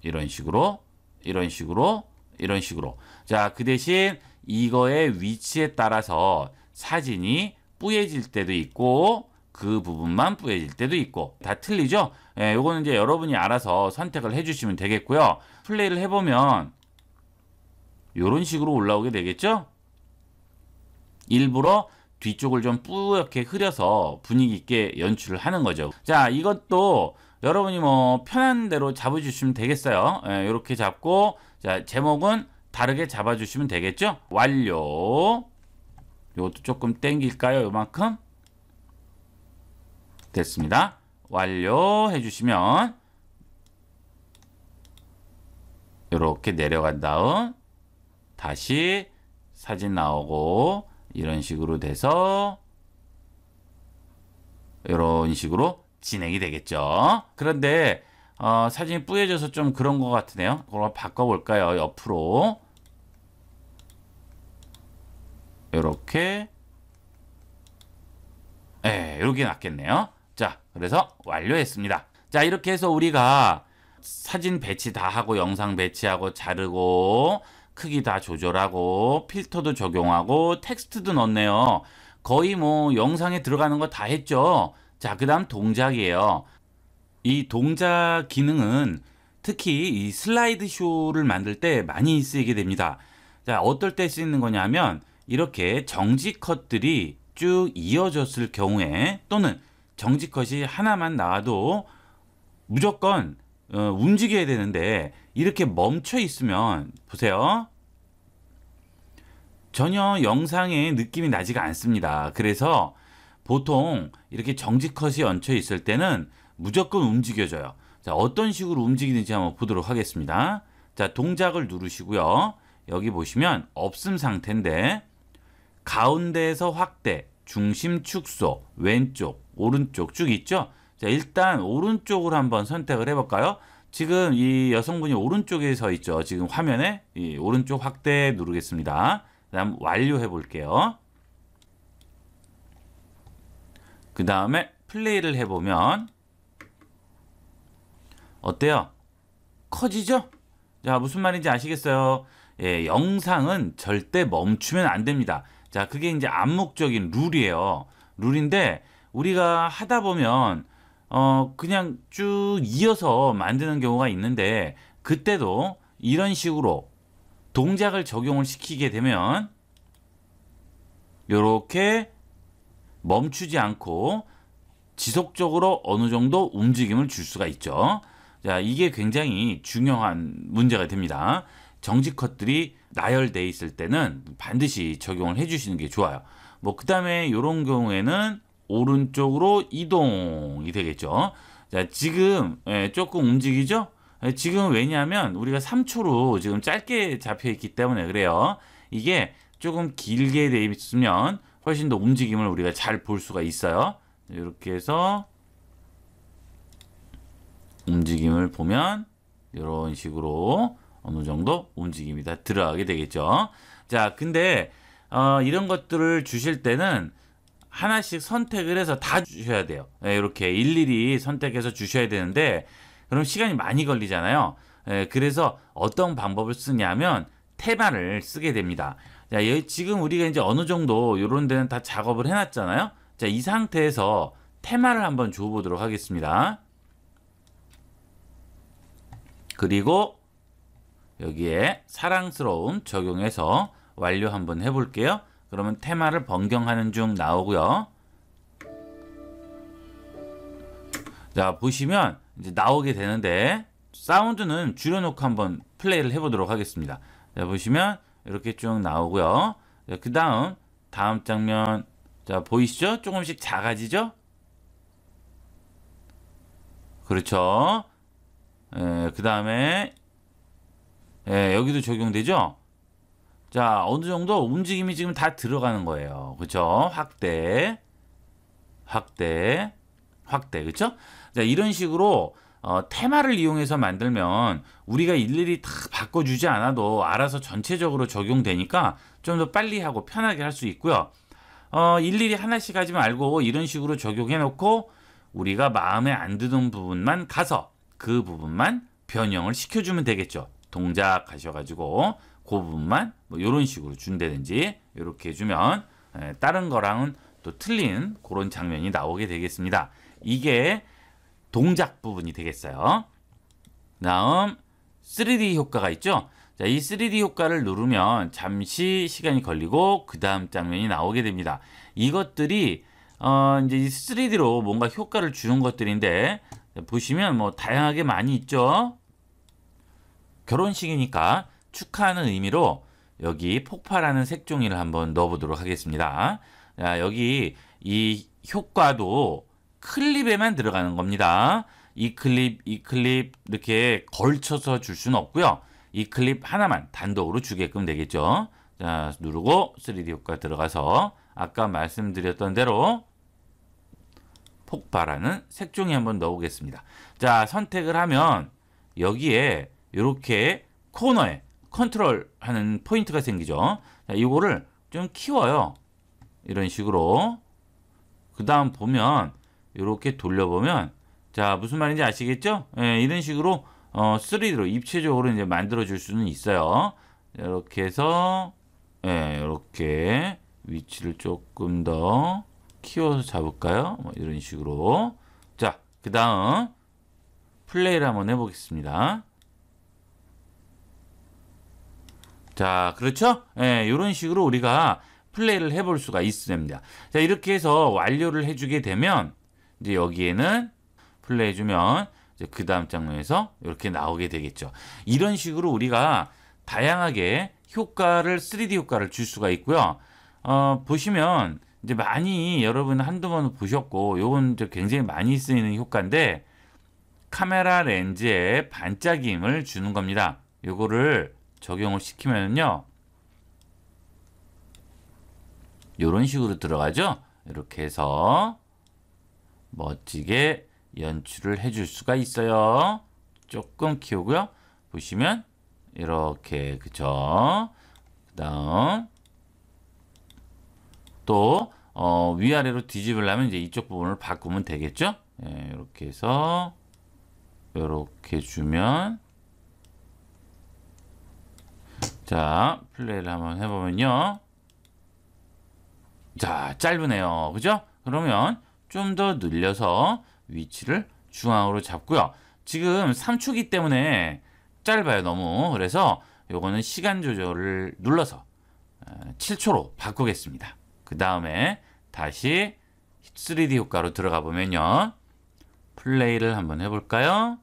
이런 식으로, 이런 식으로, 이런 식으로. 자, 그 대신 이거의 위치에 따라서 사진이 뿌얘질 때도 있고 그 부분만 뿌얘질 때도 있고 다 틀리죠? 예, 요거는 이제 여러분이 알아서 선택을 해주시면 되겠고요. 플레이를 해보면 이런 식으로 올라오게 되겠죠? 일부러 뒤쪽을 좀 뿌옇게 흐려서 분위기 있게 연출을 하는 거죠. 자, 이것도 여러분이 뭐 편한 대로 잡아주시면 되겠어요. 예, 이렇게 잡고 자 제목은 다르게 잡아주시면 되겠죠. 완료. 이것도 조금 땡길까요? 이만큼? 됐습니다. 완료해 주시면 이렇게 내려간 다음 다시 사진 나오고 이런 식으로 돼서 이런 식으로 진행이 되겠죠. 그런데 어, 사진이 뿌얘져서 좀 그런 것 같으네요. 그럼 바꿔볼까요? 옆으로 이렇게 예, 네, 이렇게 낫겠네요. 그래서 완료했습니다. 자 이렇게 해서 우리가 사진 배치 다 하고 영상 배치하고 자르고 크기 다 조절하고 필터도 적용하고 텍스트도 넣네요. 거의 뭐 영상에 들어가는 거 다 했죠. 자그 다음 동작이에요. 이 동작 기능은 특히 이 슬라이드 쇼를 만들 때 많이 쓰이게 됩니다. 자 어떨 때 쓰이는 거냐면 이렇게 정지 컷들이 쭉 이어졌을 경우에 또는 정지 컷이 하나만 나와도 무조건 어, 움직여야 되는데 이렇게 멈춰 있으면 보세요. 전혀 영상의 느낌이 나지가 않습니다. 그래서 보통 이렇게 정지컷이 얹혀 있을 때는 무조건 움직여줘요. 자, 어떤 식으로 움직이는지 한번 보도록 하겠습니다. 자, 동작을 누르시고요. 여기 보시면 없음 상태인데 가운데에서 확대, 중심 축소, 왼쪽, 오른쪽 쭉 있죠? 자, 일단 오른쪽으로 한번 선택을 해볼까요? 지금 이 여성분이 오른쪽에 서 있죠. 지금 화면에 이 오른쪽 확대 누르겠습니다. 그 다음 완료해 볼게요. 그 다음에 플레이를 해보면 어때요? 커지죠? 자 무슨 말인지 아시겠어요? 예, 영상은 절대 멈추면 안 됩니다. 자 그게 이제 암묵적인 룰이에요. 룰인데 우리가 하다 보면 어 그냥 쭉 이어서 만드는 경우가 있는데 그때도 이런 식으로 동작을 적용을 시키게 되면 이렇게 멈추지 않고 지속적으로 어느 정도 움직임을 줄 수가 있죠. 자, 이게 굉장히 중요한 문제가 됩니다. 정지 컷들이 나열돼 있을 때는 반드시 적용을 해주시는 게 좋아요. 뭐 그 다음에 이런 경우에는 오른쪽으로 이동이 되겠죠. 자, 지금 예, 조금 움직이죠? 예, 지금 왜냐하면 우리가 3초로 지금 짧게 잡혀 있기 때문에 그래요. 이게 조금 길게 돼 있으면 훨씬 더 움직임을 우리가 잘 볼 수가 있어요. 이렇게 해서 움직임을 보면 이런 식으로 어느 정도 움직임이 다 들어가게 되겠죠. 자, 근데 어, 이런 것들을 주실 때는 하나씩 선택을 해서 다 주셔야 돼요. 네, 이렇게 일일이 선택해서 주셔야 되는데 그럼 시간이 많이 걸리잖아요. 네, 그래서 어떤 방법을 쓰냐면 테마를 쓰게 됩니다. 자, 지금 우리가 이제 어느 정도 이런 데는 다 작업을 해놨잖아요. 자, 이 상태에서 테마를 한번 줘보도록 하겠습니다. 그리고 여기에 사랑스러움 적용해서 완료 한번 해볼게요. 그러면 테마를 변경하는 중 나오고요. 자 보시면 이제 나오게 되는데 사운드는 줄여놓고 한번 플레이를 해보도록 하겠습니다. 자 보시면 이렇게 쭉 나오고요. 그 다음 다음 장면 자 보이시죠? 조금씩 작아지죠? 그렇죠. 예, 그 다음에 예, 여기도 적용되죠? 자, 어느 정도 움직임이 지금 다 들어가는 거예요. 그죠? 확대, 확대, 확대. 그죠? 자, 이런 식으로 어, 테마를 이용해서 만들면 우리가 일일이 다 바꿔주지 않아도 알아서 전체적으로 적용되니까 좀 더 빨리 하고 편하게 할 수 있고요. 어, 일일이 하나씩 하지 말고 이런 식으로 적용해 놓고 우리가 마음에 안 드는 부분만 가서 그 부분만 변형을 시켜주면 되겠죠. 동작하셔가지고 그 부분만 뭐 이런 식으로 준다든지 이렇게 해주면 예, 다른 거랑은 또 틀린 그런 장면이 나오게 되겠습니다. 이게 동작 부분이 되겠어요. 다음 3D 효과가 있죠. 자, 이 3D 효과를 누르면 잠시 시간이 걸리고 그 다음 장면이 나오게 됩니다. 이것들이 어, 이제 3D로 뭔가 효과를 주는 것들인데 보시면 뭐 다양하게 많이 있죠. 결혼식이니까 축하하는 의미로 여기 폭발하는 색종이를 한번 넣어보도록 하겠습니다. 자, 여기 이 효과도 클립에만 들어가는 겁니다. 이 클립, 이 클립 이렇게 걸쳐서 줄 수는 없고요. 이 클립 하나만 단독으로 주게끔 되겠죠. 자, 누르고 3D 효과 들어가서 아까 말씀드렸던 대로 폭발하는 색종이 한번 넣어보겠습니다. 자, 선택을 하면 여기에 이렇게 코너에 컨트롤하는 포인트가 생기죠. 자, 이거를 좀 키워요. 이런 식으로 그 다음 보면 이렇게 돌려보면 자 무슨 말인지 아시겠죠? 예, 이런 식으로 어, 3D로 입체적으로 이제 만들어 줄 수는 있어요. 이렇게 해서 예, 이렇게 위치를 조금 더 키워서 잡을까요? 뭐 이런 식으로 자그 다음 플레이를 한번 해보겠습니다. 자, 그렇죠? 예, 요런 식으로 우리가 플레이를 해 볼 수가 있습니다. 자, 이렇게 해서 완료를 해주게 되면 이제 여기에는 플레이 해주면 이제 그 다음 장면에서 이렇게 나오게 되겠죠. 이런 식으로 우리가 다양하게 효과를 3D 효과를 줄 수가 있고요. 어, 보시면 이제 많이 여러분 한두 번 보셨고 요건 굉장히 많이 쓰이는 효과인데 카메라 렌즈에 반짝임을 주는 겁니다. 요거를 적용을 시키면요. 이런 식으로 들어가죠. 이렇게 해서 멋지게 연출을 해줄 수가 있어요. 조금 키우고요. 보시면 이렇게 그죠그 다음 또 어, 위아래로 뒤집으려면 이제 이쪽 부분을 바꾸면 되겠죠. 예, 이렇게 해서 이렇게 주면 자, 플레이를 한번 해보면요. 자, 짧으네요. 그죠? 그러면 좀 더 늘려서 위치를 중앙으로 잡고요. 지금 3초기 때문에 짧아요, 너무. 그래서 요거는 시간 조절을 눌러서 7초로 바꾸겠습니다. 그 다음에 다시 3D 효과로 들어가 보면요. 플레이를 한번 해볼까요?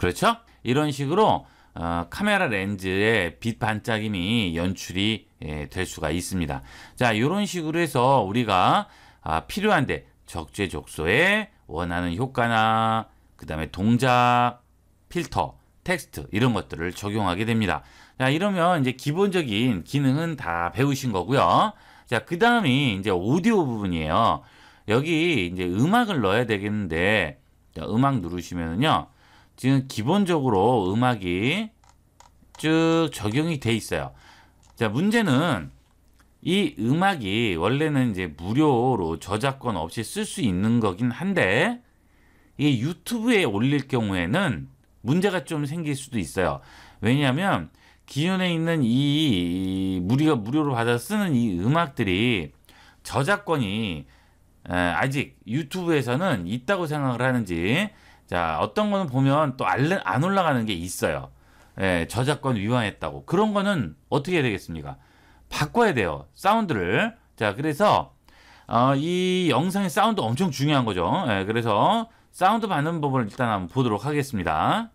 그렇죠? 이런 식으로 어, 카메라 렌즈의 빛 반짝임이 연출이 예, 될 수가 있습니다. 자, 이런 식으로 해서 우리가 아, 필요한데 적재적소에 원하는 효과나 그 다음에 동작, 필터, 텍스트 이런 것들을 적용하게 됩니다. 자, 이러면 이제 기본적인 기능은 다 배우신 거고요. 자, 그 다음이 이제 오디오 부분이에요. 여기 이제 음악을 넣어야 되겠는데 자, 음악 누르시면은요. 지금 기본적으로 음악이 쭉 적용이 돼 있어요. 자, 문제는 이 음악이 원래는 이제 무료로 저작권 없이 쓸 수 있는 거긴 한데 이 유튜브에 올릴 경우에는 문제가 좀 생길 수도 있어요. 왜냐하면 기존에 있는 이 우리가 무료로 받아 쓰는 이 음악들이 저작권이 아직 유튜브에서는 있다고 생각을 하는지 자, 어떤 거는 보면 또 안 올라가는 게 있어요. 예, 저작권 위반했다고. 그런 거는 어떻게 해야 되겠습니까? 바꿔야 돼요. 사운드를. 자, 그래서 어, 이 영상의 사운드 엄청 중요한 거죠. 예, 그래서 사운드 받는 법을 일단 한번 보도록 하겠습니다.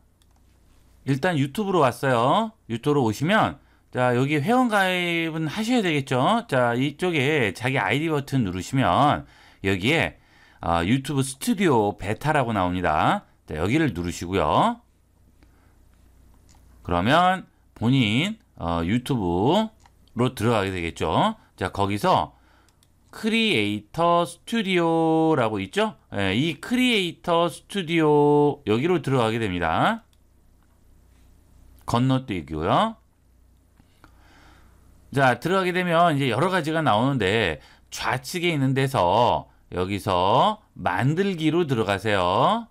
일단 유튜브로 왔어요. 유튜브로 오시면 자 여기 회원 가입은 하셔야 되겠죠. 자 이쪽에 자기 아이디 버튼 누르시면 여기에 아, 유튜브 스튜디오 베타라고 나옵니다. 자, 여기를 누르시고요. 그러면 본인 어, 유튜브로 들어가게 되겠죠. 자 거기서 크리에이터 스튜디오라고 있죠? 예, 이 크리에이터 스튜디오 여기로 들어가게 됩니다. 건너뛰기고요. 자 들어가게 되면 이제 여러 가지가 나오는데 좌측에 있는 데서 여기서 만들기로 들어가세요.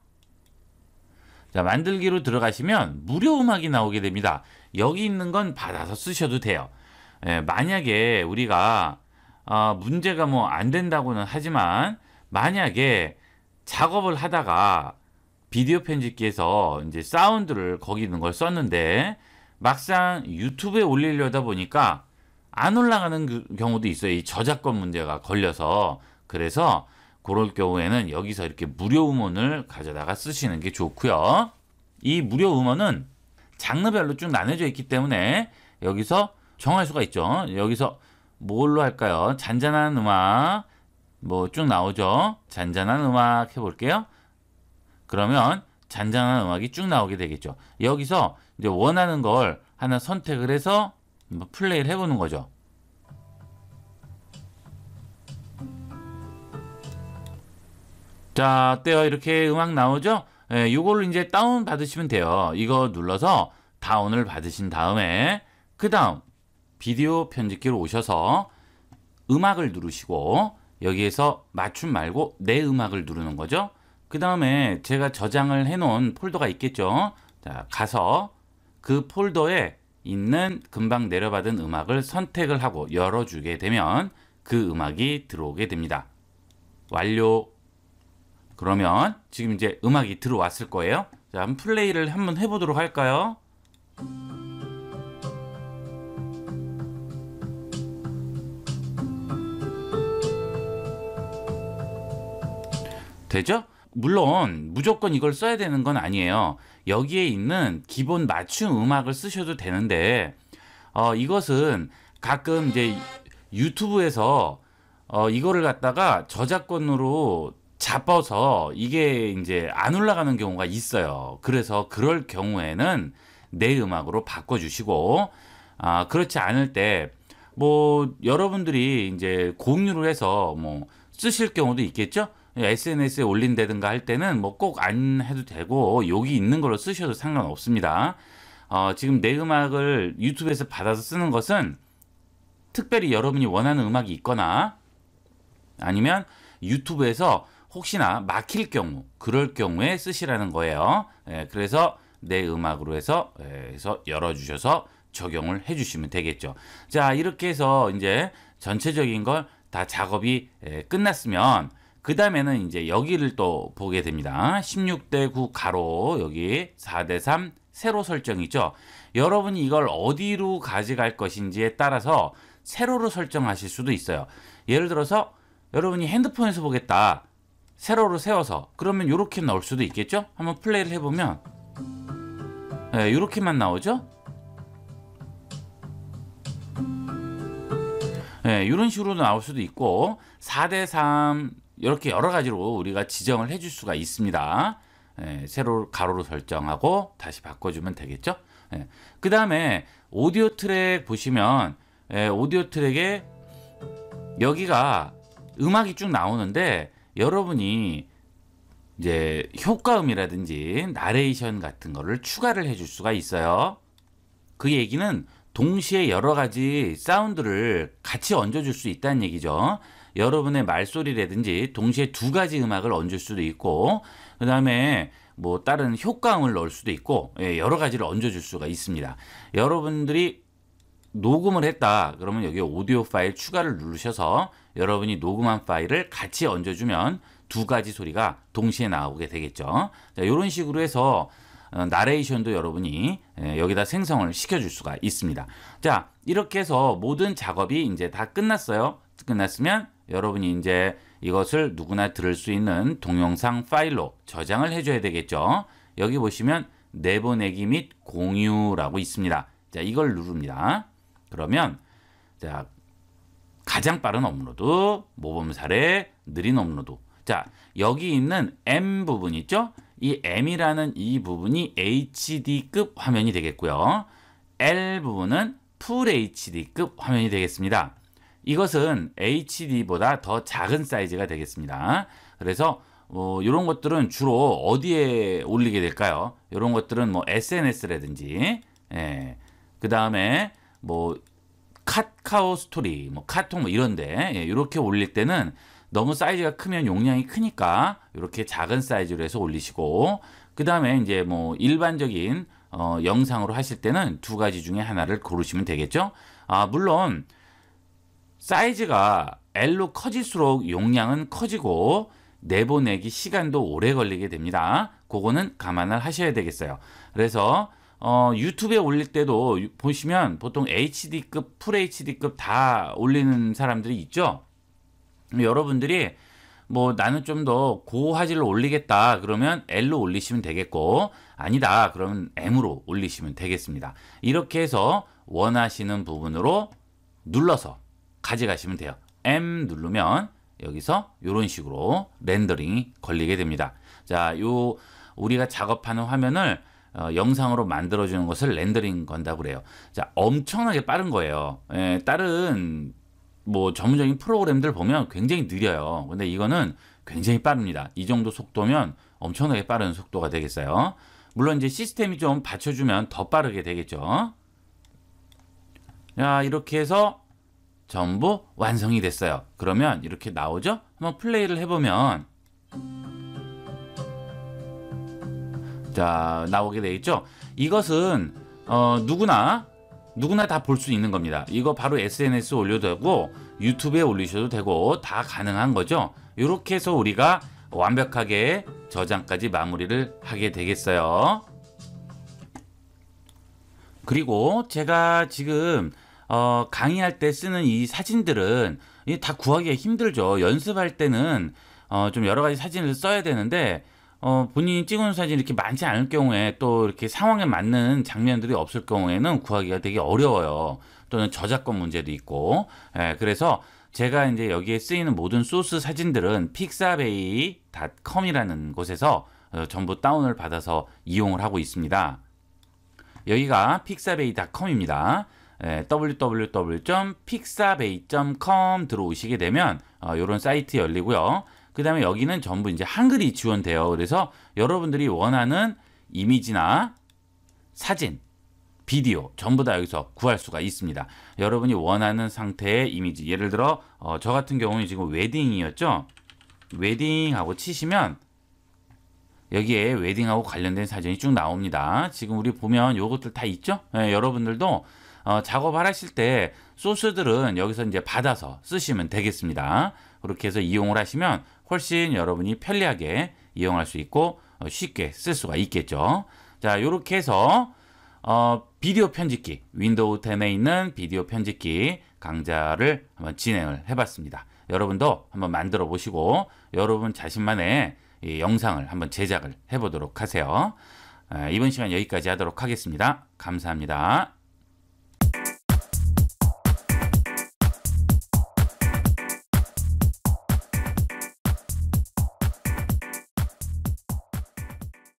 자, 만들기로 들어가시면 무료 음악이 나오게 됩니다. 여기 있는 건 받아서 쓰셔도 돼요. 예, 만약에 우리가 어, 문제가 뭐 안 된다고는 하지만 만약에 작업을 하다가 비디오 편집기에서 이제 사운드를 거기 있는 걸 썼는데 막상 유튜브에 올리려다 보니까 안 올라가는 그 경우도 있어요. 이 저작권 문제가 걸려서 그래서 그럴 경우에는 여기서 이렇게 무료 음원을 가져다가 쓰시는 게 좋고요. 이 무료 음원은 장르별로 쭉 나눠져 있기 때문에 여기서 정할 수가 있죠. 여기서 뭘로 할까요? 잔잔한 음악 뭐 쭉 나오죠. 잔잔한 음악 해볼게요. 그러면 잔잔한 음악이 쭉 나오게 되겠죠. 여기서 이제 원하는 걸 하나 선택을 해서 뭐 플레이를 해보는 거죠. 자, 때요 이렇게 음악 나오죠? 예, 요걸 이제 다운 받으시면 돼요. 이거 눌러서 다운을 받으신 다음에 그 다음 비디오 편집기로 오셔서 음악을 누르시고 여기에서 맞춤 말고 내 음악을 누르는 거죠. 그 다음에 제가 저장을 해놓은 폴더가 있겠죠. 자, 가서 그 폴더에 있는 금방 내려받은 음악을 선택을 하고 열어주게 되면 그 음악이 들어오게 됩니다. 완료 그러면 지금 이제 음악이 들어왔을 거예요. 자, 한번 플레이를 한번 해보도록 할까요? 되죠? 물론 무조건 이걸 써야 되는 건 아니에요. 여기에 있는 기본 맞춤 음악을 쓰셔도 되는데 어, 이것은 가끔 이제 유튜브에서 어, 이거를 갖다가 저작권으로 잡아서 이게 이제 안 올라가는 경우가 있어요. 그래서 그럴 경우에는 내 음악으로 바꿔주시고, 아, 그렇지 않을 때, 뭐, 여러분들이 이제 공유를 해서 뭐, 쓰실 경우도 있겠죠? SNS에 올린다든가 할 때는 뭐 꼭 안 해도 되고, 여기 있는 걸로 쓰셔도 상관없습니다. 어, 지금 내 음악을 유튜브에서 받아서 쓰는 것은 특별히 여러분이 원하는 음악이 있거나 아니면 유튜브에서 혹시나 막힐 경우 그럴 경우에 쓰시라는 거예요. 예, 그래서 내 음악으로 해서 예, 해서 열어주셔서 적용을 해주시면 되겠죠. 자 이렇게 해서 이제 전체적인 걸 다 작업이 예, 끝났으면 그 다음에는 이제 여기를 또 보게 됩니다. 16대 9 가로 여기 4대 3 세로 설정이죠. 여러분이 이걸 어디로 가져갈 것인지에 따라서 세로로 설정하실 수도 있어요. 예를 들어서 여러분이 핸드폰에서 보겠다. 세로로 세워서 그러면 이렇게 나올 수도 있겠죠? 한번 플레이를 해보면 이렇게만 네, 나오죠? 이런 네, 식으로 나올 수도 있고 4대3 이렇게 여러 가지로 우리가 지정을 해줄 수가 있습니다. 예, 세로 가로로 설정하고 다시 바꿔주면 되겠죠. 예, 그 다음에 오디오 트랙 보시면 예, 오디오 트랙에 여기가 음악이 쭉 나오는데 여러분이 이제 효과음이라든지 나레이션 같은 거를 추가를 해줄 수가 있어요. 그 얘기는 동시에 여러 가지 사운드를 같이 얹어줄 수 있다는 얘기죠. 여러분의 말소리라든지 동시에 두 가지 음악을 얹을 수도 있고 그 다음에 뭐 다른 효과음을 넣을 수도 있고 예, 여러 가지를 얹어줄 수가 있습니다. 여러분들이 녹음을 했다. 그러면 여기 오디오 파일 추가를 누르셔서 여러분이 녹음한 파일을 같이 얹어주면 두 가지 소리가 동시에 나오게 되겠죠. 자, 이런 식으로 해서 어, 나레이션도 여러분이 예, 여기다 생성을 시켜줄 수가 있습니다. 자, 이렇게 해서 모든 작업이 이제 다 끝났어요. 끝났으면 여러분이 이제 이것을 누구나 들을 수 있는 동영상 파일로 저장을 해줘야 되겠죠. 여기 보시면 내보내기 및 공유라고 있습니다. 자, 이걸 누릅니다. 그러면 자 가장 빠른 업로드, 모범 사례, 느린 업로드. 자 여기 있는 M 부분 있죠? 이 M이라는 이 부분이 HD급 화면이 되겠고요. L 부분은 풀 HD급 화면이 되겠습니다. 이것은 HD보다 더 작은 사이즈가 되겠습니다. 그래서 뭐 어, 이런 것들은 주로 어디에 올리게 될까요? 이런 것들은 뭐 SNS라든지 예. 그 다음에 뭐 카카오 스토리, 뭐 카톡 뭐 이런데 예, 이렇게 올릴 때는 너무 사이즈가 크면 용량이 크니까 이렇게 작은 사이즈로 해서 올리시고 그 다음에 이제 뭐 일반적인 어, 영상으로 하실 때는 두 가지 중에 하나를 고르시면 되겠죠. 아 물론 사이즈가 L로 커질수록 용량은 커지고 내보내기 시간도 오래 걸리게 됩니다. 그거는 감안을 하셔야 되겠어요. 그래서 어, 유튜브에 올릴 때도 보시면 보통 HD급, FHD급 다 올리는 사람들이 있죠. 여러분들이 뭐 나는 좀 더 고화질로 올리겠다 그러면 L로 올리시면 되겠고 아니다 그러면 M으로 올리시면 되겠습니다. 이렇게 해서 원하시는 부분으로 눌러서 가져가시면 돼요. M 누르면 여기서 이런 식으로 렌더링이 걸리게 됩니다. 자, 요 우리가 작업하는 화면을 어, 영상으로 만들어주는 것을 렌더링 건다고 그래요. 자, 엄청나게 빠른 거예요. 예, 다른 뭐 전문적인 프로그램들 보면 굉장히 느려요. 근데 이거는 굉장히 빠릅니다. 이 정도 속도면 엄청나게 빠른 속도가 되겠어요. 물론 이제 시스템이 좀 받쳐주면 더 빠르게 되겠죠. 자, 이렇게 해서 전부 완성이 됐어요. 그러면 이렇게 나오죠? 한번 플레이를 해보면 자 나오게 되어 있죠 이것은 어, 누구나 누구나 다 볼 수 있는 겁니다 이거 바로 SNS 올려도 되고 유튜브에 올리셔도 되고 다 가능한 거죠 이렇게 해서 우리가 완벽하게 저장까지 마무리를 하게 되겠어요 그리고 제가 지금 어, 강의할 때 쓰는 이 사진들은 다 구하기가 힘들죠 연습할 때는 어, 좀 여러 가지 사진을 써야 되는데 어, 본인이 찍은 사진이 이렇게 많지 않을 경우에 또 이렇게 상황에 맞는 장면들이 없을 경우에는 구하기가 되게 어려워요. 또는 저작권 문제도 있고. 예, 그래서 제가 이제 여기에 쓰이는 모든 소스 사진들은 픽사베이닷컴이라는 곳에서 어, 전부 다운을 받아서 이용을 하고 있습니다. 여기가 픽사베이닷컴입니다. 예, www.pixabay.com 들어오시게 되면 이런 어, 사이트 열리고요. 그 다음에 여기는 전부 이제 한글이 지원돼요. 그래서 여러분들이 원하는 이미지나 사진, 비디오 전부 다 여기서 구할 수가 있습니다. 여러분이 원하는 상태의 이미지 예를 들어 어, 저 같은 경우는 지금 웨딩이었죠. 웨딩하고 치시면 여기에 웨딩하고 관련된 사진이 쭉 나옵니다. 지금 우리 보면 요것들 다 있죠? 네, 여러분들도 어, 작업하실 을때 소스들은 여기서 이제 받아서 쓰시면 되겠습니다. 그렇게 해서 이용을 하시면 훨씬 여러분이 편리하게 이용할 수 있고 어, 쉽게 쓸 수가 있겠죠. 자, 이렇게 해서 어, 비디오 편집기, 윈도우 10에 있는 비디오 편집기 강좌를 한번 진행을 해봤습니다. 여러분도 한번 만들어 보시고 여러분 자신만의 영상을 한번 제작을 해보도록 하세요. 아, 이번 시간 여기까지 하도록 하겠습니다. 감사합니다.